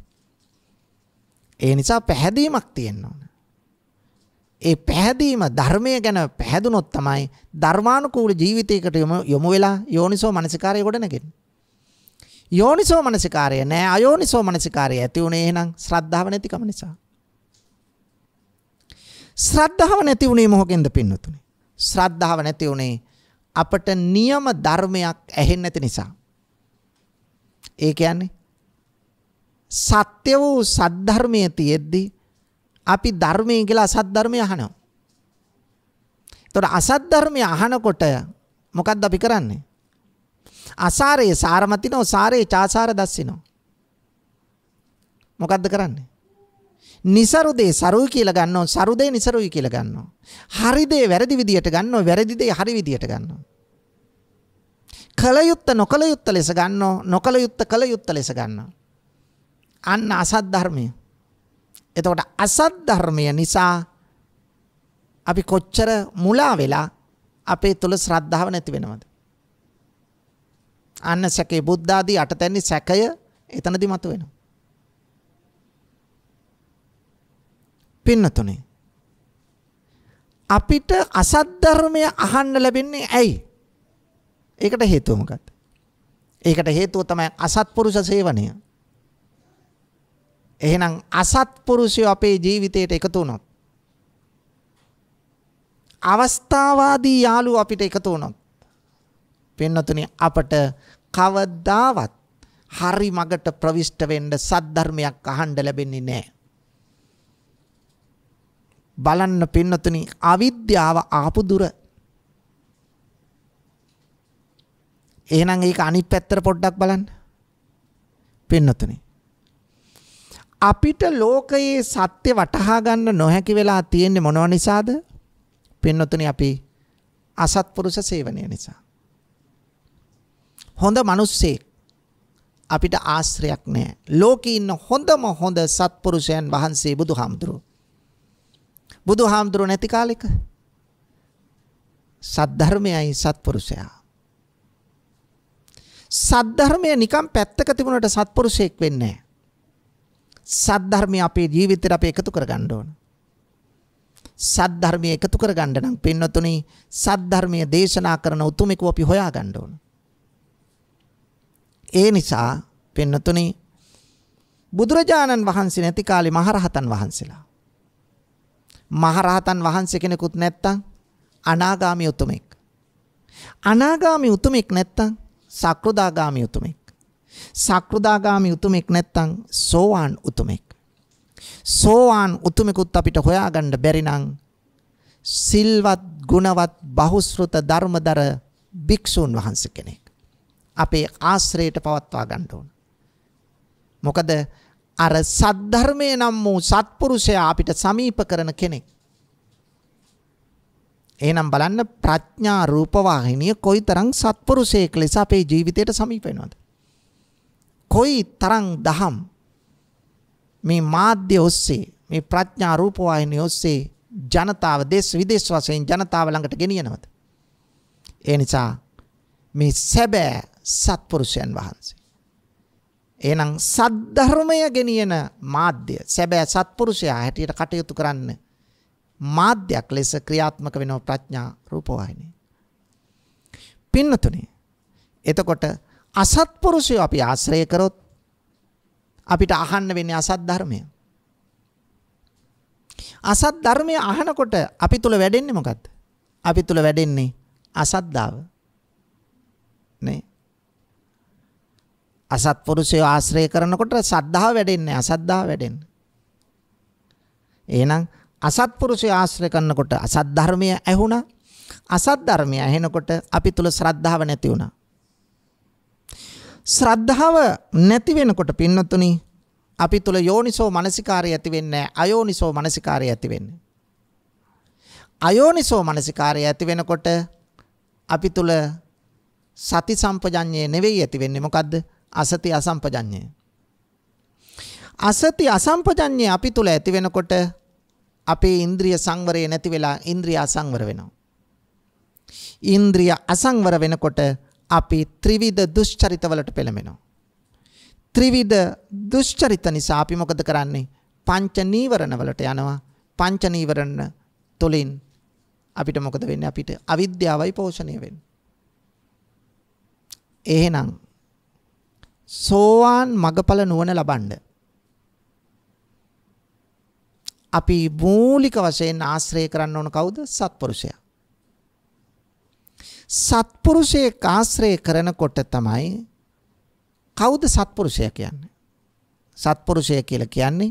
ඒ නිසා පැහැදීමක් තියෙන්න ඕන. ඒ පැහැදීම ධර්මය ගැන පැහැදුනොත් තමයි ධර්මානුකූල ජීවිතයකට යොමු වෙලා යෝනිසෝ මනසිකාරය ගොඩනගෙන්නේ. යෝනිසෝ මනසිකාරය නෑ අයෝනිසෝ මනසිකාරය ඇති වුණේ එහෙනම් ශ්‍රද්ධාව නැතිකම නිසා. ශ්‍රද්ධාව නැති වුණේ මොහොකෙන්ද පින්නතුනේ? ශ්‍රද්ධාව නැති වුණේ අපට නියම ධර්මයක් ඇහෙන්නේ නැති නිසා. ඒ කියන්නේ සත්‍ය වූ සද්ධර්මයේ තියෙද්දි අපි ධර්මය කියලා අසත් ධර්මය අහනවා. එතකොට අසත් ධර්මය අහනකොට මොකද්ද අපි කරන්නේ? අසාරේ සාරමතිනෝ සාරේ චාසාර දස්සිනෝ. මොකද්ද කරන්නේ? નિසරු දේ සරුයි කියලා ගන්නවා සරු දේ નિසරුයි කියලා ගන්නවා. හරි දේ වැරදි විදියට ගන්නවා වැරදි දේ හරි විදියට ගන්නවා. කලයුත්ත නොකලයුත්ත ලෙස ගන්නවා නොකලයුත්ත කලයුත්ත ලෙස ගන්නවා. අන්න අසත් ධර්මය. එතකොට අසත් ධර්මය නිසා අපි කොච්චර මුලා වෙලා අපේ තුළ ශ්‍රද්ධාව නැති වෙනවද? අන්න සැකේ බුද්ධාදී අටතැන්නි සැකය එතනදි මතුවෙනවා. පින්නතුනේ අපිට අසත් ධර්මය අහන්න ලැබෙන්නේ ඇයි? ඒකට හේතුව මොකක්ද? ඒකට හේතුව තමයි අසත්පුරුෂ සේවනය. එහෙනම් අසත්පුරුෂය අපේ ජීවිතයට එකතු වුණොත් අවස්ථාවාදී යාළුව අපිට එකතු වුණොත් පින්නතුනි අපට කවදාවත් හරි මගට ප්‍රවිෂ්ට වෙන්න සද්ධර්මයක් අහන්න ලැබෙන්නේ නැහැ. බලන්න පින්නතුනි අවිද්‍යාව ආපු දුර. එහෙනම් ඒක අනිත් පැත්තට පොඩ්ඩක් බලන්න. පින්නතුනි අපිට ලෝකයේ සත්‍ය වටහා ගන්න නොහැකි වෙලා තියෙන්නේ මොනව නිසාද? පින්නතුනි අපි අසත්පුරුෂ සේවනය නිසා. හොඳ මිනිස්සෙක් අපිට ආශ්‍රයක් නැහැ. ලෝකේ ඉන්න හොඳම හොඳ සත්පුරුෂයන් වහන්සේ බුදුහාමුදුරුව. බුදුහාමුදුරුව නැති කාලෙක සද්ධර්මයයි සත්පුරුෂයා. සද්ධර්මය නිකම් පැත්තක තිබුණට සත්පුරුෂයෙක් වෙන්නේ නැහැ. සද්ධර්මය අපේ ජීවිතයට අපි එකතු කරගන්න ඕන. සද්ධර්මය එකතු කරගන්න නම් පින්නතුනි සද්ධර්මය දේශනා කරන උතුමෙකු අපි හොයාගන්න ඕන. ඒ නිසා පින්නතුනි බුදුරජාණන් වහන්සේ නැති කාලේ මහරහතන් වහන්සේලා මහරහතන් වහන්සේ කෙනෙකුත් නැත්තම් අනාගාමී උතුමෙක් අනාගාමී උතුමෙක් නැත්තම් සක්‍රදාගාමී උතුමෙක් සක්‍රුදාගාමි උතුමෙක් නැත්තම් සෝවාන් උතුමෙක්. සෝවාන් උතුමෙකුත් අපිට හොයාගන්න බැරි නම් සිල්වත් ගුණවත් බහුශ්‍රත ධර්මදර භික්ෂූන් වහන්සේ කෙනෙක්. අපේ ආශ්‍රයයට පවත්වා ගන්න ඕන. මොකද අර සද්ධර්මය නම් වූ සත්පුරුෂයා අපිට සමීප කරන කෙනෙක්. එහෙනම් බලන්න ප්‍රඥා රූපවාහිනිය කොයිතරම් සත්පුරුෂයෙක් ලෙස අපේ ජීවිතයට සමීප වෙනවද? කොයි තරම් දහම් මේ මාධ්‍ය ඔස්සේ මේ ප්‍රඥා රූපවාහිනිය ඔස්සේ ජනතාව දේශ විදේශ වශයෙන් ජනතාව ළඟට ගෙනියනවද ඒ නිසා මේ සැබෑ සත්පුරුෂයන් වහන්සේ එහෙනම් සද්ධර්මය ගෙනියන මාධ්‍ය සැබෑ සත්පුරුෂයා හැටියට කටයුතු කරන්න මාධ්‍යයක් ලෙස ක්‍රියාත්මක වෙනව ප්‍රඥා රූපවාහිනිය පින්නතුනේ එතකොට අසත්පුරුෂය අපි ආශ්‍රය කරොත් අපිට අහන්න වෙන්නේ අසත් ධර්මය. අසත් ධර්මය අහනකොට අපි තුල වැඩෙන්නේ මොකද්ද? අපි තුල වැඩෙන්නේ අසද්දාව. නේ? අසත්පුරුෂය ආශ්‍රය කරනකොට සද්ධාව වැඩෙන්නේ අසද්ධාව වැඩෙන්නේ. එහෙනම් අසත්පුරුෂය ආශ්‍රය කරනකොට අසත් ධර්මය ඇහුණා. අසත් ධර්මය ඇහෙනකොට අපි තුල ශ්‍රද්ධාව නැති වුණා. ශ්‍රද්ධාව නැති වෙනකොට පින්නතුනි අපි තුල යෝනිසෝ මනසිකාරය ඇති වෙන්නේ අයෝනිසෝ මනසිකාරය ඇති වෙන්නේ. අයෝනිසෝ මනසිකාරය ඇති වෙනකොට අපි තුල සති සම්පජඤ්ඤය නෙවෙයි ඇති වෙන්නේ මොකද්ද? අසති අසම්පජඤ්ඤය. අසති අසම්පජඤ්ඤය අපි තුල ඇති වෙනකොට අපේ ඉන්ද්‍රිය සංවරය නැති වෙලා ඉන්ද්‍රිය අසංවර වෙනවා. ඉන්ද්‍රිය අසංවර වෙනකොට අපි ත්‍රිවිධ දුෂ්චරිතවලට පෙළඹෙනවා. ත්‍රිවිධ දුෂ්චරිත නිසා අපි මොකද කරන්නේ? පංච නීවරණවලට යනවා. පංච නීවරණ තුළින් අපිට මොකද වෙන්නේ? අපිට අවිද්‍යාවයි පෝෂණය වෙන්නේ. එහෙනම් සෝවාන් මගඵල නුවණ ලබන්න අපි මූලික වශයෙන් ආශ්‍රය කරන්න ඕන කවුද? සත්පුරුෂයා. සත්පුරුෂයෙක් ආශ්‍රය කරනකොට තමයි කවුද සත්පුරුෂය කියන්නේ? සත්පුරුෂය කියලා කියන්නේ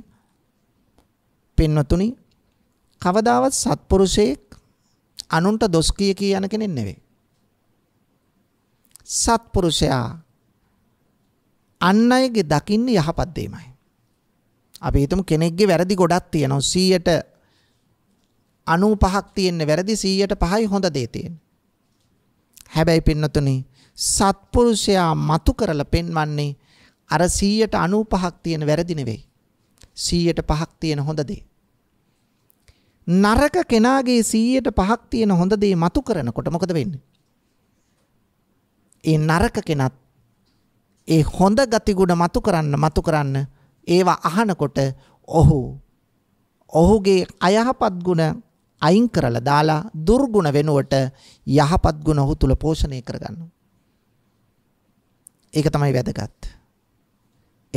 පින්වතුනි කවදාවත් සත්පුරුෂයෙක් අනුන්ට දොස් කිය කී යන කෙනෙක් නෙවෙයි. සත්පුරුෂයා අන් අයගේ දකින්න යහපත් දෙයමයි. අපි හිතමු කෙනෙක්ගේ වැරදි ගොඩක් තියෙනවා 100ට 95ක් තියෙන වැරදි 100ට 5යි හොඳ දේ තියෙන්නේ. හැබැයි පින්නතුනේ සත්පුරුෂයා මතු කරලා පෙන්වන්නේ අර 195ක් තියෙන වැරදි නෙවෙයි. 105ක් තියෙන හොඳ දේ. නරක කෙනාගේ 105ක් තියෙන හොඳ දේ මතු කරනකොට මොකද වෙන්නේ? ඒ නරක කෙනත් ඒ හොඳ ගතිගුණ මතු කරන්න මතු කරන්න ඒවා අහනකොට ඔහු ඔහුගේ අයහපත් ගුණ අයින් කරලා දාලා දුර්ගුණ වෙනුවට යහපත් ගුණ ඔහු තුල පෝෂණය කරගන්න. ඒක තමයි වැදගත්.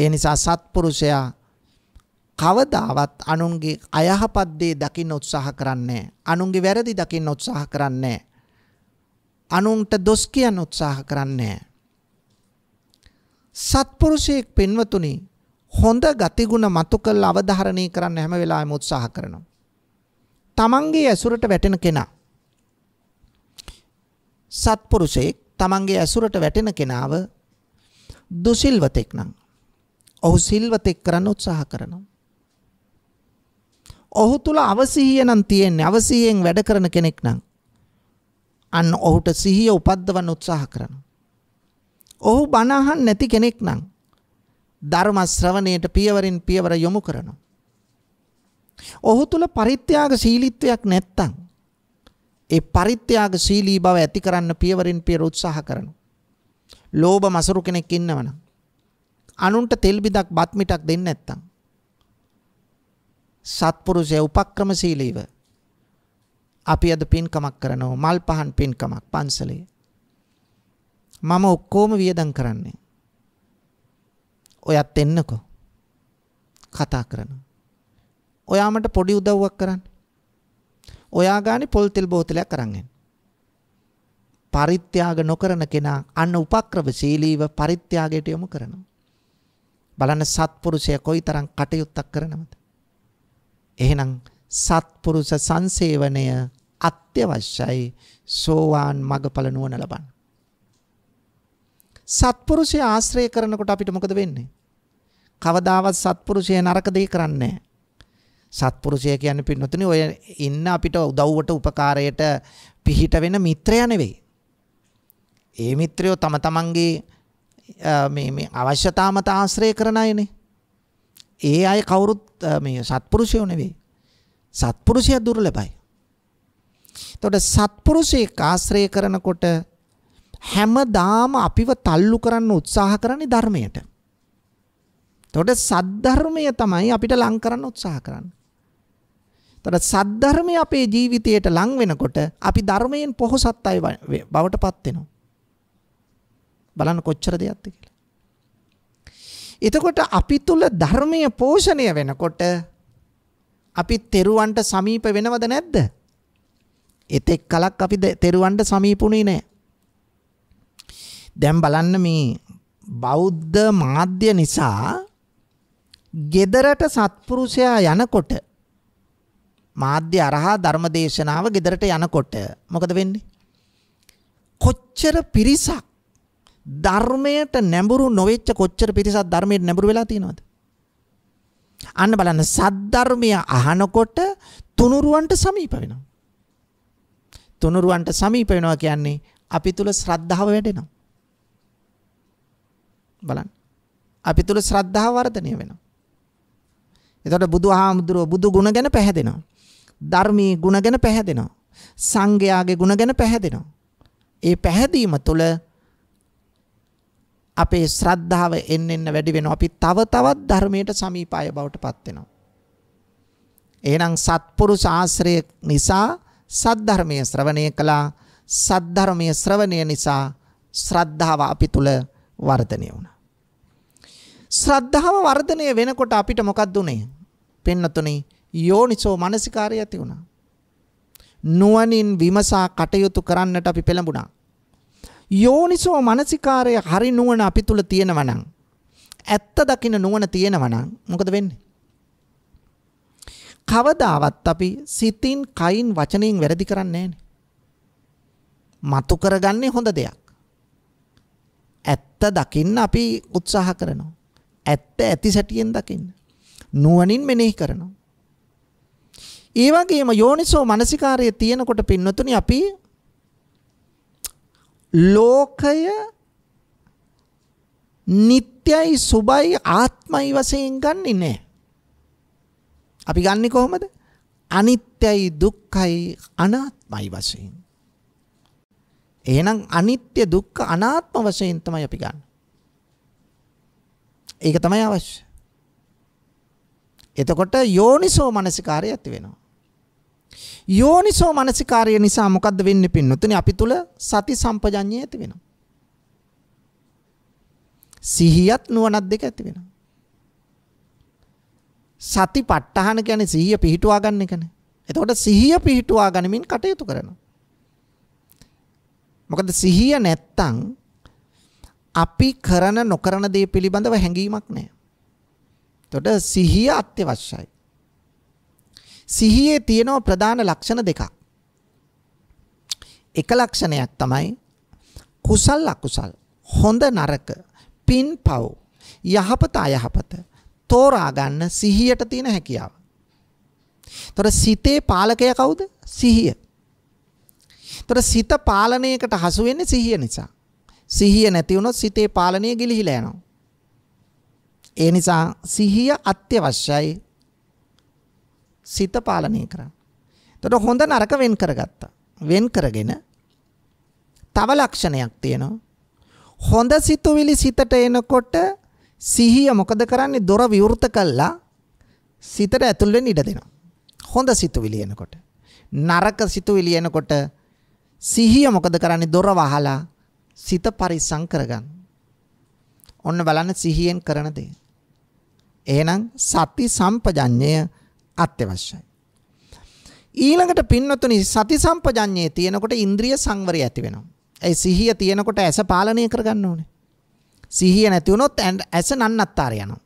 ඒ නිසා සත්පුරුෂයා කවදාවත් අනුන්ගේ අයහපත් දේ දකින්න උත්සාහ කරන්නේ අනුන්ගේ වැරදි දකින්න උත්සාහ කරන්නේ අනුන්ට දොස් කියන්න උත්සාහ කරන්නේ සත්පුරුෂයෙක් පින්වතුනි හොඳ ගතිගුණ මතු කළ අවධාරණය කරන්න හැම වෙලාවෙම උත්සාහ කරනවා තමන්ගේ ඇසුරට වැටෙන කෙනා සත්පුරුෂයෙක් තමන්ගේ ඇසුරට වැටෙන කෙනාව දුසිල්වතෙක් නම් ඔහු සිල්වතෙක් කරන්න උත්සාහ කරනවා. ඔහු තුල අවසිහිය නම් තියෙන්නේ අවසිහියෙන් වැඩ කරන කෙනෙක් නම් අන්න ඔහුට සිහිය උපද්දවන්න උත්සාහ කරනවා. ඔහු බණ නැති කෙනෙක් නම් ධර්ම ශ්‍රවණයට පියවරින් පියවර යොමු කරනවා. ඔහු තුල පරිත්‍යාග සීලීත්වයක් නැත්තම් ඒ පරිත්‍යාග සීලී බව ඇති කරන්න පියවරින් පියර උත්සාහ කරනවා. ලෝභ මසරු කෙනෙක් ඉන්නවනම් අනුන්ට තෙල් බිදක් බත් මිටක් දෙන්නේ නැත්තම් සත්පුරුෂය උපක්‍රම සීලීව අපි අද පින්කමක් කරනවා මල් පහන් පින්කමක් පන්සලේ මම ඔක්කොම වියදම් කරන්නේ ඔයත් එන්නකෝ කතා කරනවා ඔයා මට පොඩි උදව්වක් කරන්න. ඔයා ගානේ පොල් තෙල් බෝතලයක් අරන් එන්න. පරිත්‍යාග නොකරන කෙනා අන්න උපක්‍රමශීලීව පරිත්‍යාගයට යොමු කරනවා. බලන්න සත්පුරුෂය කොයිතරම් කටයුත්තක් කරනවද? එහෙනම් සත්පුරුෂ සංසේවනය අත්‍යවශ්‍යයි සෝවාන් මගඵල නුවණ ලබන්න. සත්පුරුෂය ආශ්‍රය කරනකොට අපිට මොකද වෙන්නේ? කවදාවත් සත්පුරුෂය නරක දෙයක් කරන්නේ නැහැ. සත්පුරුෂය කියන්නේ පින්නතුනේ ඔය ඉන්න අපිට උදව්වට උපකාරයට පිහිට වෙන මිත්‍රයා නෙවෙයි. ඒ මිත්‍රයෝ තම තමන්ගේ මේ මේ අවශ්‍යතා මත ආශ්‍රය කරන අයනේ. ඒ අය කවුරුත් මේ සත්පුරුෂයෝ නෙවෙයි. සත්පුරුෂයා දුර්ලභයි. එතකොට සත්පුරුෂයෙක් ආශ්‍රය කරනකොට හැමදාම අපිව තල්ලු කරන්න උත්සාහ කරන්නේ ධර්මයට. එතකොට සද්ධර්මය තමයි අපිට ලං කරන්න උත්සාහ කරන්නේ. තොට සද්ධර්මය අපේ ජීවිතයට ලං වෙනකොට අපි ධර්මයෙන් පොහොසත් අය බවට පත්වෙනවා. බලන්න කොච්චර දෙයක්ද කියලා. එතකොට අපි තුල ධර්මය පෝෂණය වෙනකොට අපි තෙරුවන්ට සමීප වෙනවද නැද්ද? එතෙක් කලක් අපි තෙරුවන්ට සමීපුණේ නැහැ. දැන් බලන්න මේ බෞද්ධ මාධ්‍ය නිසා gedarata සත්පුරුෂයා යනකොට මාධ්‍ය අරහා ධර්මදේශනාව ගෙදරට යනකොට මොකද වෙන්නේ? කොච්චර පිරිසක් ධර්මයට නැඹුරු නොවෙච්ච කොච්චර පිරිසක් ධර්මයට නැඹුරු වෙලා තියෙනවද? අන්න බලන්න සද්ධර්මය අහනකොට තුනුරුවන්ට සමීප වෙනවා. තුනුරුවන්ට සමීප වෙනවා කියන්නේ අපි තුල ශ්‍රද්ධාව වැඩෙනවා. බලන්න. අපි තුල ශ්‍රද්ධාව වර්ධනය වෙනවා. එතකොට බුදුහාමුදුරුවෝ බුදු ගුණ ගැන පැහැදෙනවා. ධර්මයේ ಗುಣ ගැන පැහැදෙනවා. සංඝයාගේ ಗುಣ ගැන පැහැදෙනවා. ඒ පැහැදීම තුළ අපේ ශ්‍රද්ධාව එන්න එන්න වැඩි වෙනවා. අපි තව තවත් ධර්මයට සමීපාය බවට පත් වෙනවා. එහෙනම් සත්පුරුෂ ආශ්‍රය නිසා සද්ධර්මය ශ්‍රවණය කළා. සද්ධර්මය ශ්‍රවණය නිසා ශ්‍රද්ධාව අපි තුල වර්ධනය වුණා. ශ්‍රද්ධාව වර්ධනය වෙනකොට අපිට මොකක්ද උනේ? පින්නතුනේ යෝනිසෝ මනසිකාරය ඇති වුණා. නුවණින් විමසා කටයුතු කරන්නට අපි පෙළඹුණා. යෝනිසෝ මනසිකාරය හරි නුවණ අපි තුල තියෙනවා නම් ඇත්ත දකින්න නුවණ තියෙනවා නම් මොකද වෙන්නේ? කවදාවත් අපි සිතින්, කයින්, වචනයෙන් වැරදි කරන්නේ නැහැ. මතු කරගන්නේ හොඳ දෙයක්. ඇත්ත දකින්න අපි උත්සාහ කරනවා. ඇත්ත ඇති සැටියෙන් දකින්න. නුවණින් මෙනෙහි කරනවා. ඒ වගේම යෝනිසෝ මනසිකාරය තියෙනකොට පින්නතුනි අපි ලෝකය නිට්යයි සුබයි ආත්මයි වශයෙන් ගන්නෙ නෑ. අපි ගන්නෙ කොහොමද? අනිත්‍යයි දුක්ඛයි අනාත්මයි වශයෙන්. එහෙනම් අනිත්‍ය දුක්ඛ අනාත්ම වශයෙන් තමයි අපි ගන්න. ඒක තමයි අවශ්‍ය. එතකොට යෝනිසෝ මනසිකාරය ඇති වෙනවා. යෝනිසෝ මනසිකාරය නිසා මොකද්ද වෙන්නේ පින්නොතනේ අපි තුල සති සම්පජඤ්ඤය ඇති වෙනවා. සිහියත් නුවණත් දෙක ඇති වෙනවා. සති ප ဋ ාහන කියන්නේ සිහිය පිහිටුවා ගන්න එකනේ. එතකොට සිහිය පිහිටුවා ගනිමින් කටයුතු කරනවා. මොකද සිහිය නැත්තම් අපි කරන නොකරන දේ පිළිබඳව හැඟීමක් නැහැ. එතකොට සිහිය අත්‍යවශ්‍යයි. සිහියේ තියෙනවා ප්‍රධාන ලක්ෂණ දෙකක්. එක ලක්ෂණයක් තමයි කුසල් අකුසල් හොඳ නරක පින් පව් යහපත අයහපත තෝරා ගන්න සිහියට තියෙන හැකියාව. ତොර සිතේ පාලකය කවුද? සිහිය. ତොර සිත පාලනයකට හසු වෙන්නේ සිහිය නිසා. සිහිය නැති වුණොත් සිතේ පාලනය ගිලිහිලා යනවා. ඒ නිසා සිහිය අත්‍යවශ්‍යයි සිත පාලනය කරන්න. එතකොට හොඳ නරක වෙන් කරගත්තා. වෙන් කරගෙන තව ලක්ෂණයක් තියෙනවා. හොඳ සිතුවිලි සිතට එනකොට සිහිය මොකද කරන්නේ? දොර විවෘත කළා සිතට ඇතුල් වෙන්න ඉඩ දෙනවා. හොඳ සිතුවිලි එනකොට. නරක සිතුවිලි එනකොට සිහිය මොකද කරන්නේ? දොර වහලා සිත පරිස්සම් කරගන්න. ඔන්න බලන්න සිහියෙන් කරන දේ. එහෙනම් සති සම්පජඤ්ඤය අත්‍යවශ්‍යයි. ඊළඟට පින්නතුනි සති සම්පජඤ්ඤයේ තියෙනකොට ඉන්ද්‍රිය සංවරය ඇති වෙනවා. ඒ සිහිය තියෙනකොට ඇස පාලනය කරගන්න ඕනේ. සිහිය නැති වුණොත් ඇස නන්නත්තර යනවා.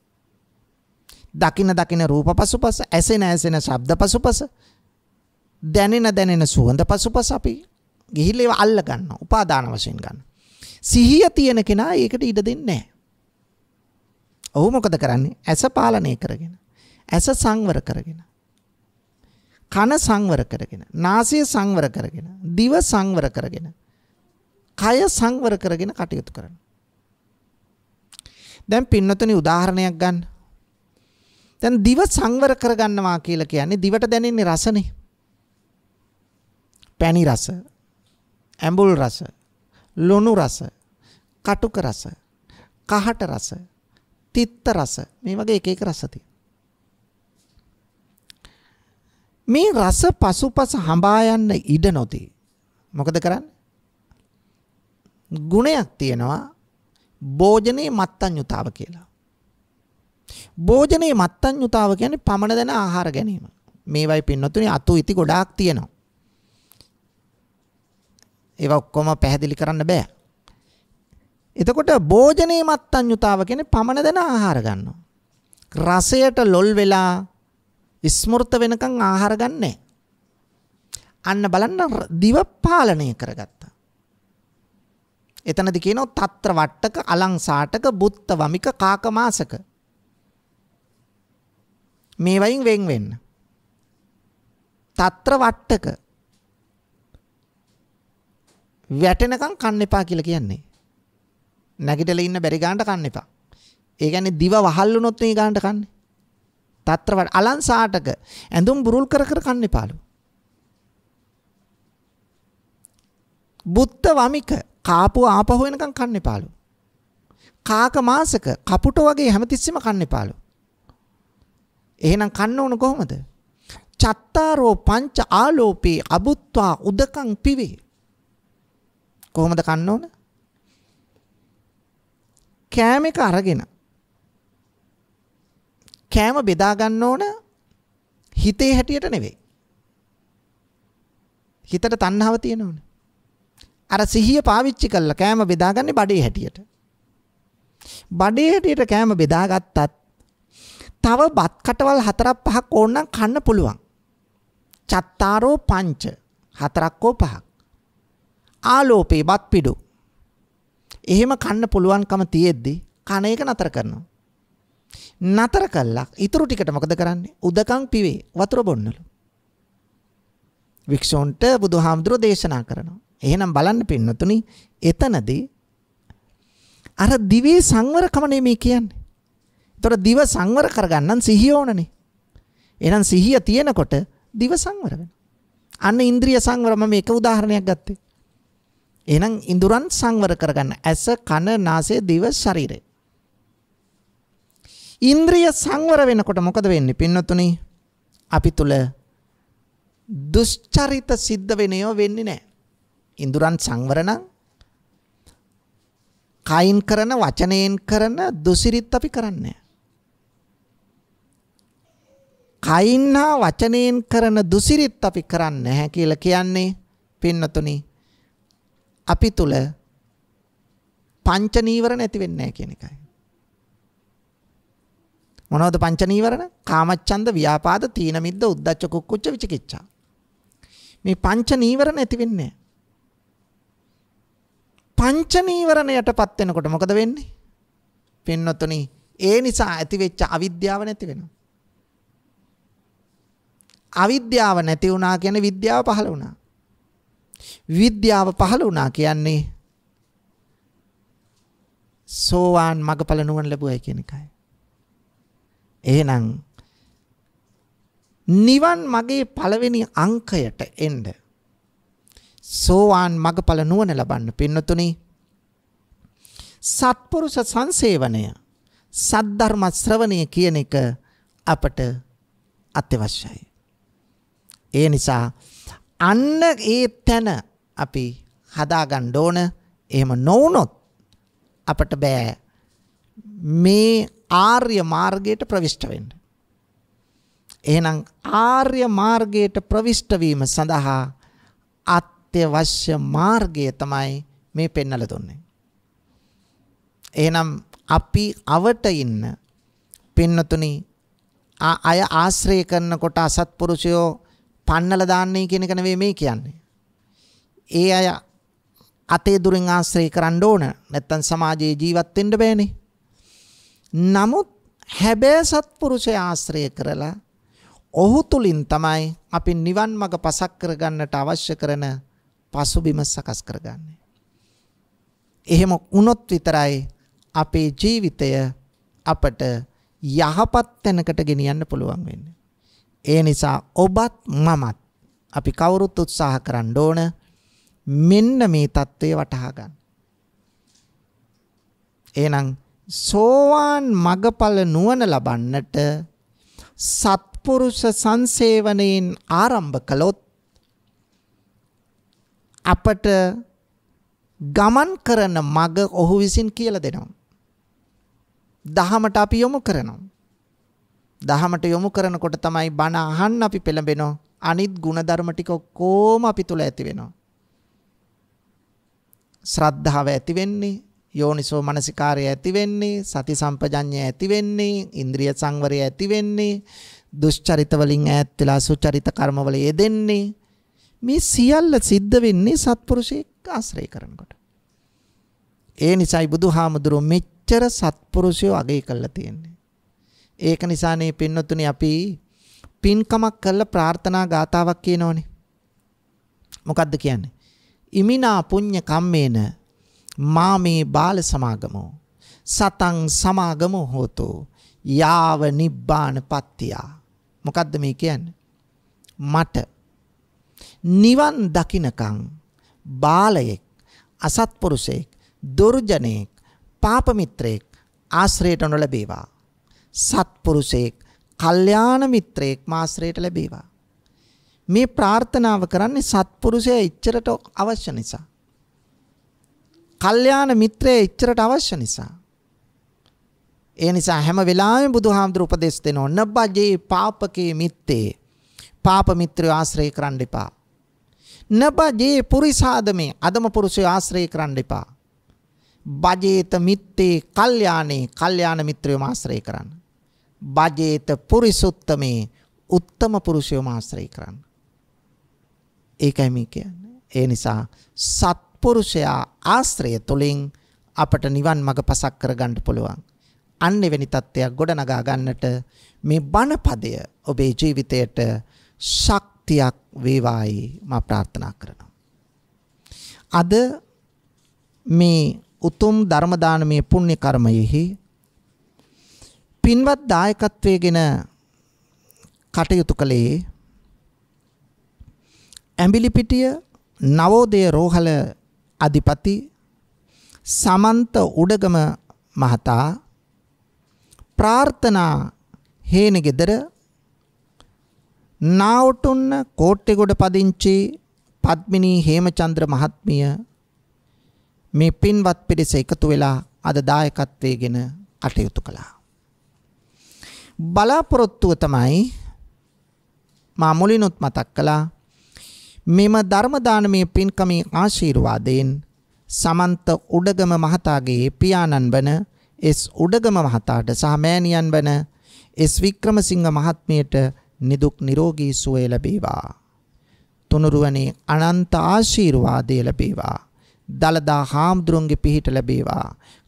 දකින දකින රූප පසුපස, ඇසෙන ඇසෙන ශබ්ද පසුපස, දැනෙන දැනෙන සුවඳ පසුපස අපි ගිහිල්ලා ඒව අල්ල ගන්නවා. උපාදාන වශයෙන් ගන්න. සිහිය තියෙන කෙනා ඒකට ඉඩ දෙන්නේ නැහැ. ඔහු මොකද කරන්නේ? ඇස පාලනය කරගෙන. ඇස සංවර කරගෙන. කන සංවර කරගෙන. නාසය සංවර කරගෙන. දිව සංවර කරගෙන. කය සංවර කරගෙන කටයුතු කරන. දැන් පින්නතුනි උදාහරණයක් ගන්න. දැන් දිව සංවර කරගන්නවා කියලා කියන්නේ දිවට දැනෙන්නේ රසනේ. පැණි රස, ඇඹුල් රස, ලුණු රස, කටුක රස, කහට රස, තිත්ත රස මේ වගේ එක එක රස තියෙනවා. මේ රස පසුපස හඹා යන්න ඉඩ නොතේ. මොකද කරන්නේ? ගුණයක් තියෙනවා භෝජනයේ මත්තඤ්‍යතාව කියලා. භෝජනයේ මත්තඤ්‍යතාව කියන්නේ පමණ දෙන ආහාර ගැනීම. මේවයි පින්නතුනි අතු ඉති ගොඩාක් තියෙනවා. ඒවා ඔක්කොම පැහැදිලි කරන්න බෑ. එතකොට භෝජනයේ මත්තඤ්‍යතාව කියන්නේ පමණ දෙන ආහාර ගන්නවා. රසයට ලොල් වෙලා ස්මෘත වෙනකන් ආහාර ගන්නෑ. අන්න බලන්න දිව පාලනය කරගත්තා. එතනදි කියනවා తත්‍ර වට්ටක අලංසාටක බුත්ත වමික කාකමාසක. මේ වයින් වෙන් වෙන්න. తත්‍ර වට්ටක වැටෙනකන් කන්න එපා කියලා කියන්නේ. නැගිටලා ඉන්න බැරි ගන්නට කන්න එපා. ඒ කියන්නේ දිව වහල් වුණොත් මේ ගන්නට කන්නේ. తత్రවට අලංසාටක ඇඳුම් බුරුල් කර කර කන්න එපාලු. බුත්ත වමික කාපුව ආපහු වෙනකන් කන්න එපාලු. කාක මාසක කපුට වගේ හැමතිස්සෙම කන්න එපාලු. එහෙනම් කන්න ඕන කොහොමද? චත්තාරෝ පංච ආලෝපේ අබුත්වා උදකං පිවේ. කොහොමද කන්න ඕන? කෑම එක අරගෙන කෑම බෙදා ගන්න ඕන හිතේ හැටියට නෙවෙයි. හිතට තණ්හාව තියෙනවනේ. අර සිහිය පාවිච්චි කරලා කෑම බෙදාගන්නේ බඩේ හැටියට. බඩේ හැටියට කෑම බෙදාගත්තත් තව බත් කටවල් හතරක් පහක් ඕනනම් කන්න පුළුවන්. චත්තාරෝ පංච හතරක් හෝ පහක්. ආලෝපේ බත් පිඩු. එහෙම කන්න පුළුවන්කම තියෙද්දි කන එක නතර කරනවා. නතර කළා. ඊටු ටිකට මොකද කරන්නේ? උදකම් පිවේ වතුර බොන්නලු. වික්ෂෝන්ට බුදුහාමුදුරෝ දේශනා කරනවා. එහෙනම් බලන්න පින්නතුනි එතනදී අර දිවේ සංවරකම නෙමේ කියන්නේ. ඒතොර දිව සංවර කරගන්නන් සිහිය ඕනනේ. එහෙනම් සිහිය තියෙනකොට දිව සංවර වෙනවා. අන්න ඉන්ද්‍රිය සංවරම මේක උදාහරණයක් ගත්තේ. එහෙනම් ඉඳුරන් සංවර කරගන්න. ඇස, කන, නාසය, දිව, ශරීරය. ඉන්ද්‍රිය සංවර වෙනකොට මොකද වෙන්නේ? පින්නතුනි අපි තුල දුෂ්චරිත සිද්ධ වෙනේව වෙන්නේ නැහැ. ඉඳුරන් සංවර නම් කයින් කරන වචනයෙන් කරන දුසිරිත් අපි කරන්නේ කයින් හා වචනයෙන් කරන දුසිරිත් අපි කරන්නේ නැහැ කියලා කියන්නේ පින්නතුනි අපි තුල පංච නීවරණ ඇති වෙන්නේ නැහැ කියන එකයි. මොනවද පංච නීවරණ? කාමච්ඡන්ද, ව්‍යාපාද, තීන මිද්ද, උද්ධච්ච, කුක්කුච්ච, විචිකිච්ඡා. මේ පංච නීවරණ ඇති වෙන්නේ පංච නීවරණයටපත් වෙනකොට මොකද වෙන්නේ? පින්නොතුනි, ඒ නිසා ඇතිවෙච්ච අවිද්‍යාව නැති වෙනවා. අවිද්‍යාව නැති වුණා කියන්නේ විද්‍යාව පහළ වුණා. විද්‍යාව පහළ වුණා කියන්නේ සෝවාන් මගඵල නුවණ ලැබුවයි කියන එකයි. එහෙනම් නිවන් මගේ පළවෙනි අංකයට එන්න සෝවාන් මගඵල නුවණ ලබන්න පින්නතුනි සත්පුරුෂ සංසේවනය සද්ධර්ම ශ්‍රවණය කියන එක අපට අත්‍යවශ්‍යයි ඒ නිසා අන්න ඒ තැන අපි හදාගන්න ඕන එහෙම නොවුනොත් අපට බෑ මේ ආර්ය මාර්ගයට ප්‍රවිෂ්ඨ වෙන්න. එහෙනම් ආර්ය මාර්ගයට ප්‍රවිෂ්ඨ වීම සඳහා අත්‍යවශ්‍ය මාර්ගය තමයි මේ පෙන්වලා දුන්නේ. එහෙනම් අපි අවට ඉන්න පින්නතුනි අය ආශ්‍රය කරනකොට අසත්පුරුෂයෝ පන්නලා දාන්නේ කියන එක නෙවෙයි මේ කියන්නේ. ඒ අය අතේ දුරින් ආශ්‍රය කරන්න ඕන. නැත්තම් සමාජයේ ජීවත් වෙන්න බෑනේ. නමුත් හැබෑ සත්පුරුෂය ආශ්‍රය කරලා ඔහු තුලින් තමයි අපි නිවන් මඟ පසක් කරගන්නට අවශ්‍ය කරන පසුබිම සකස් කරගන්නේ. එහෙම වුණොත් විතරයි අපේ ජීවිතය අපට යහපත් තැනකට ගෙනියන්න පුළුවන් වෙන්නේ. ඒ නිසා ඔබත් මමත් අපි කවුරුත් උත්සාහ කරන්න ඕන මෙන්න මේ தත්ත්වය වටහා ගන්න. එහෙනම් සෝවාන් මගඵල නුවණ ලබන්නට සත්පුරුෂ සංසේවනයෙන් ආරම්භ කළොත් අපට ගමන් කරන මග ඔහු විසින් කියලා දෙනවා. දහමට අපි යොමු කරනවා. දහමට යොමු කරනකොට තමයි බණ අහන්න අපි පෙළඹෙනවා. අනිත් ಗುಣධර්ම ටික ඔක්කොම අපි තුල ඇති වෙනවා. ශ්‍රද්ධාව ඇති වෙන්නේ යෝනිසෝ මනසිකාරය ඇති වෙන්නේ සති සම්පජඤ්ඤය ඇති වෙන්නේ ඉන්ද්‍රිය සංවරය ඇති වෙන්නේ දුෂ්චරිත වලින් ඈත් වෙලා සුචරිත කර්ම වල යෙදෙන්නේ මේ සියල්ල සිද්ධ වෙන්නේ සත්පුරුෂයෙක් ආශ්‍රය කරනකොට ඒ නිසායි බුදුහාමුදුරුවෝ මෙච්චර සත්පුරුෂයෝ අගය කළා තියෙන්නේ ඒක නිසානේ පින්නතුනි අපි පින්කමක් කළා ප්‍රාර්ථනා ගාතාවක් කියනෝනේ මොකද්ද කියන්නේ ඉමිනා පුඤ්ඤ කම්මේන මා මේ බාල සමාගමෝ සතං සමාගමෝ හෝතෝ යාව නිබ්බාන පත්තියා මොකද්ද මේ කියන්නේ මට නිවන් දකිනකම් බාලයෙක් අසත්පුරුෂයෙක් දුර්ජනෙක් පාපමිත්‍රයෙක් ආශ්‍රයට නොලැබේවා සත්පුරුෂයෙක් කල්යාණ මිත්‍රයෙක් මාශ්‍රයට ලැබේවා මේ ප්‍රාර්ථනාව කරන්නේ සත්පුරුෂයා ඉච්චරට අවශ්‍ය නිසා කල්යාණ මිත්‍රය එච්චරට අවශ්‍ය නිසා. ඒ නිසා හැම වෙලාවෙම බුදුහාමුදුර උපදෙස් දෙනවා නබජේ පාපකේ මිත්තේ. පාප මිත්‍රය ආශ්‍රය කරන්න එපා. නබජේ පුරිසාදමේ අදම පුරුෂය ආශ්‍රය කරන්න එපා. බජේත මිත්තේ කල්යාණේ කල්යාණ මිත්‍රයෝම ආශ්‍රය කරන්න. බජේත පුරිසුත්තමේ උත්තම පුරුෂයෝම ආශ්‍රය කරන්න. ඒකයි මේ කියන්නේ. ඒ නිසා සත් පුරුෂයා ආශ්‍රය තුළින් අපට නිවන් මඟ පසක් කරගන්න පුළුවන්. අන්න එවැනි තත්ත්වයක් ගොඩනගා ගන්නට මේ බණපදය ඔබේ ජීවිතයට ශක්තියක් වේවායි මා ප්‍රාර්ථනා කරනවා. අද මේ උතුම් ධර්ම දානමේ පුණ්‍ය කර්මයෙහි පින්වත් දායකත්වයේගෙන කටයුතු කළේ ඇඹිලිපිටිය නවෝදය රෝහල අධිපති සමන්ත උඩගම මහතා ප්‍රාර්ථනා හේනගෙදර නාවටුන්න කෝට්ටෙගොඩ පදිංචි පද්මිනී හේමචන්ද්‍ර මහත්මිය මේ පින්වත් පිරිස එකතු වෙලා අද දායකත්වයේගෙන කටයුතු කළා. බලාපොරොත්තුව තමයි මා මුලිනුත් මතක් කළා මෙම ධර්ම දානමය පින්කමේ ආශිර්වාදයෙන් සමන්ත උඩගම මහතාගේ පියාණන් වන එස් උඩගම මහතාට සහ මෑණියන් වන එස් වික්‍රමසිංහ මහත්මියට නිදුක් නිරෝගී සුවය ලැබේවා. තුනුරුවනේ අනන්ත ආශිර්වාදය ලැබේවා. දලදා හාමුදුරුවන්ගේ පිහිට ලැබේවා.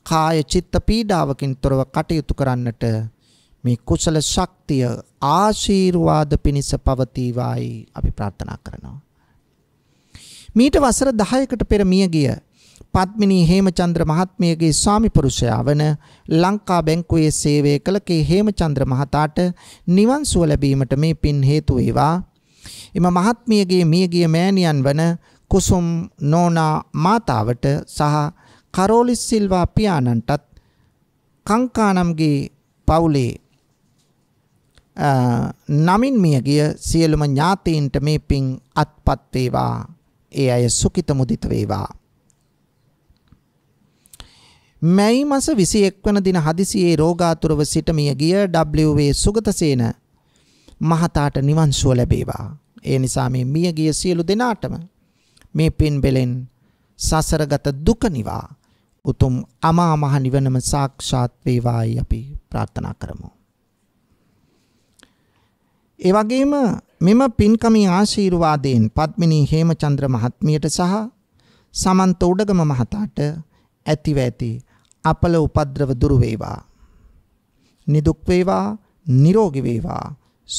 කාය චිත්ත පීඩාවකින් තොරව කටයුතු කරන්නට මේ කුසල ශක්තිය ආශිර්වාද පිණිස පවතිවායි අපි ප්‍රාර්ථනා කරනවා. මීට වසර 10කට පෙර මියගිය පත්මිනී හේමචන්ද්‍ර මහත්මියගේ ස්වාමිපුරුෂයා වන ලංකා බැංකුවේ සේවය කළ කේ හේමචන්ද්‍ර මහතාට නිවන් සුව ලැබීමට මේ පින් හේතු වේවා. එම මහත්මියගේ මියගිය මෑණියන් වන කුසුම් නෝනා මාතාවට සහ කරෝලිස් සිල්වා පියාණන්ටත් කංකානම්ගේ පවුලේ නමින් මියගිය සියලුම ඥාතීන්ට මේ පින් අත්පත් වේවා ඒ අය සුඛිත මුදිත වේවා. මැයි මස 21 වන දින හදිසියේ රෝගාතුරව සිට මිය ගිය W.V. සුගතසේන මහතාට නිවන් සුව ලැබේවා. ඒ නිසා මේ මිය ගිය සියලු දෙනාටම මේ පින් බෙලෙන් සසරගත දුක නිවා උතුම් අමා මහ නිවනම සාක්ෂාත් වේවායි අපි ප්‍රාර්ථනා කරමු. ඒ වගේම මෙම පින්කමේ ආශිර්වාදයෙන් පත්මිනී හේමචන්ද්‍ර මහත්මියට සහ සමන්ත උඩගම මහතාට ඇතිව ඇති අපල උපද්‍රව දුරු වේවා. නිදුක් වේවා, නිරෝගී වේවා,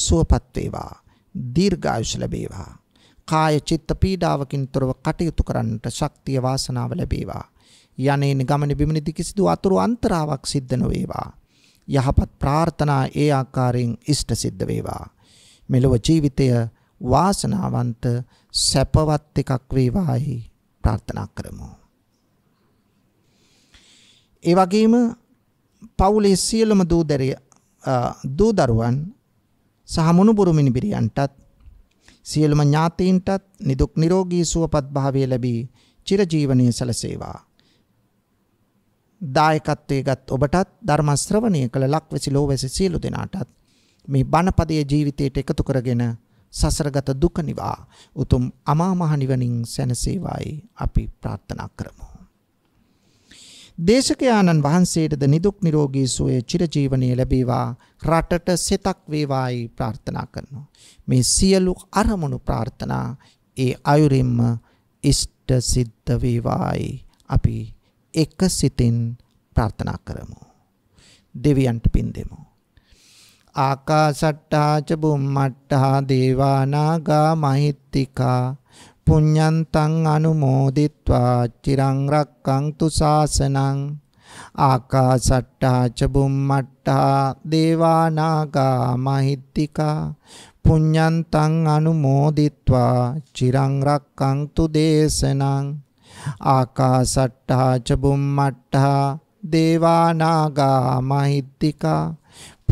සුවපත් වේවා, දීර්ඝායුෂ ලැබේවා. කාය චිත්ත පීඩාවකින් තොරව කටයුතු කරන්නට ශක්තිය වාසනාව ලැබේවා. යන්නේ ගමන බිමනදී කිසිදු අතුරු අන්තරාවක් සිද්ධ නොවේවා. යහපත් ප්‍රාර්ථනා ඒ ආකාරයෙන් ඉෂ්ට සිද්ධ වේවා. මෙලොව ජීවිතය වාසනාවන්ත සැපවත් එකක් වේවායි ප්‍රාර්ථනා කරමු. ඒ වගේම පවුලේ සියලුම දූදරිය දූ දරුවන් සහ මුණුබුරු මිනිබිරියන්ටත් සියලුම ඥාතීන්ටත් නිදුක් නිරෝගී සුවපත් භාවය ලැබී චිරජීවනයේ සැලසේවා. දායකත්වයේ ගත් ඔබටත් ධර්ම ශ්‍රවණය කළ ලක්වැසි ලෝවැසි සියලු දෙනාටත් මේ බණපදයේ ජීවිතයට එකතු කරගෙන සසරගත දුක නිවා උතුම් අමා මහ නිවනින් සැනසේවායි අපි ප්‍රාර්ථනා කරමු. දේශකයාණන් වහන්සේටද නිදුක් නිරෝගී සුවය චිරජීවනයේ ලැබේවා රටට සෙතක් වේවායි ප්‍රාර්ථනා කරනවා. මේ සියලු අරමුණු ප්‍රාර්ථනා ඒ අයුරින්ම ඉෂ්ට සිද්ධ වේවායි අපි එක සිතින් ප්‍රාර්ථනා කරමු. දෙවියන්ට පින් දෙමු. ආකාසට්ටාච බුම්මට්ටා දේවානාගා මහිත්‍තිකා පුඤ්ඤන්තං අනුමෝදිත්වා චිරං රක්කන්තු සාසනං ආකාසට්ටා ච බුම්මට්ටා දේවානාගා මහිත්‍තිකා පුඤ්ඤන්තං අනුමෝදිත්වා චිරං රක්කන්තු දේශනං ආකාසට්ටා ච බුම්මට්ටා දේවානාගා මහිත්‍තිකා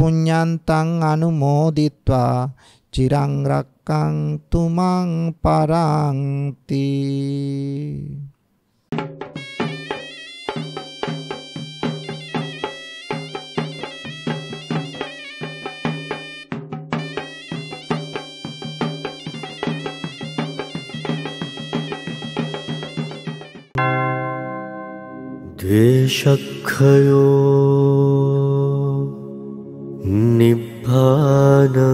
punyantang anumoditva cirang rakang tumang parangti. Deixa निभ्धानं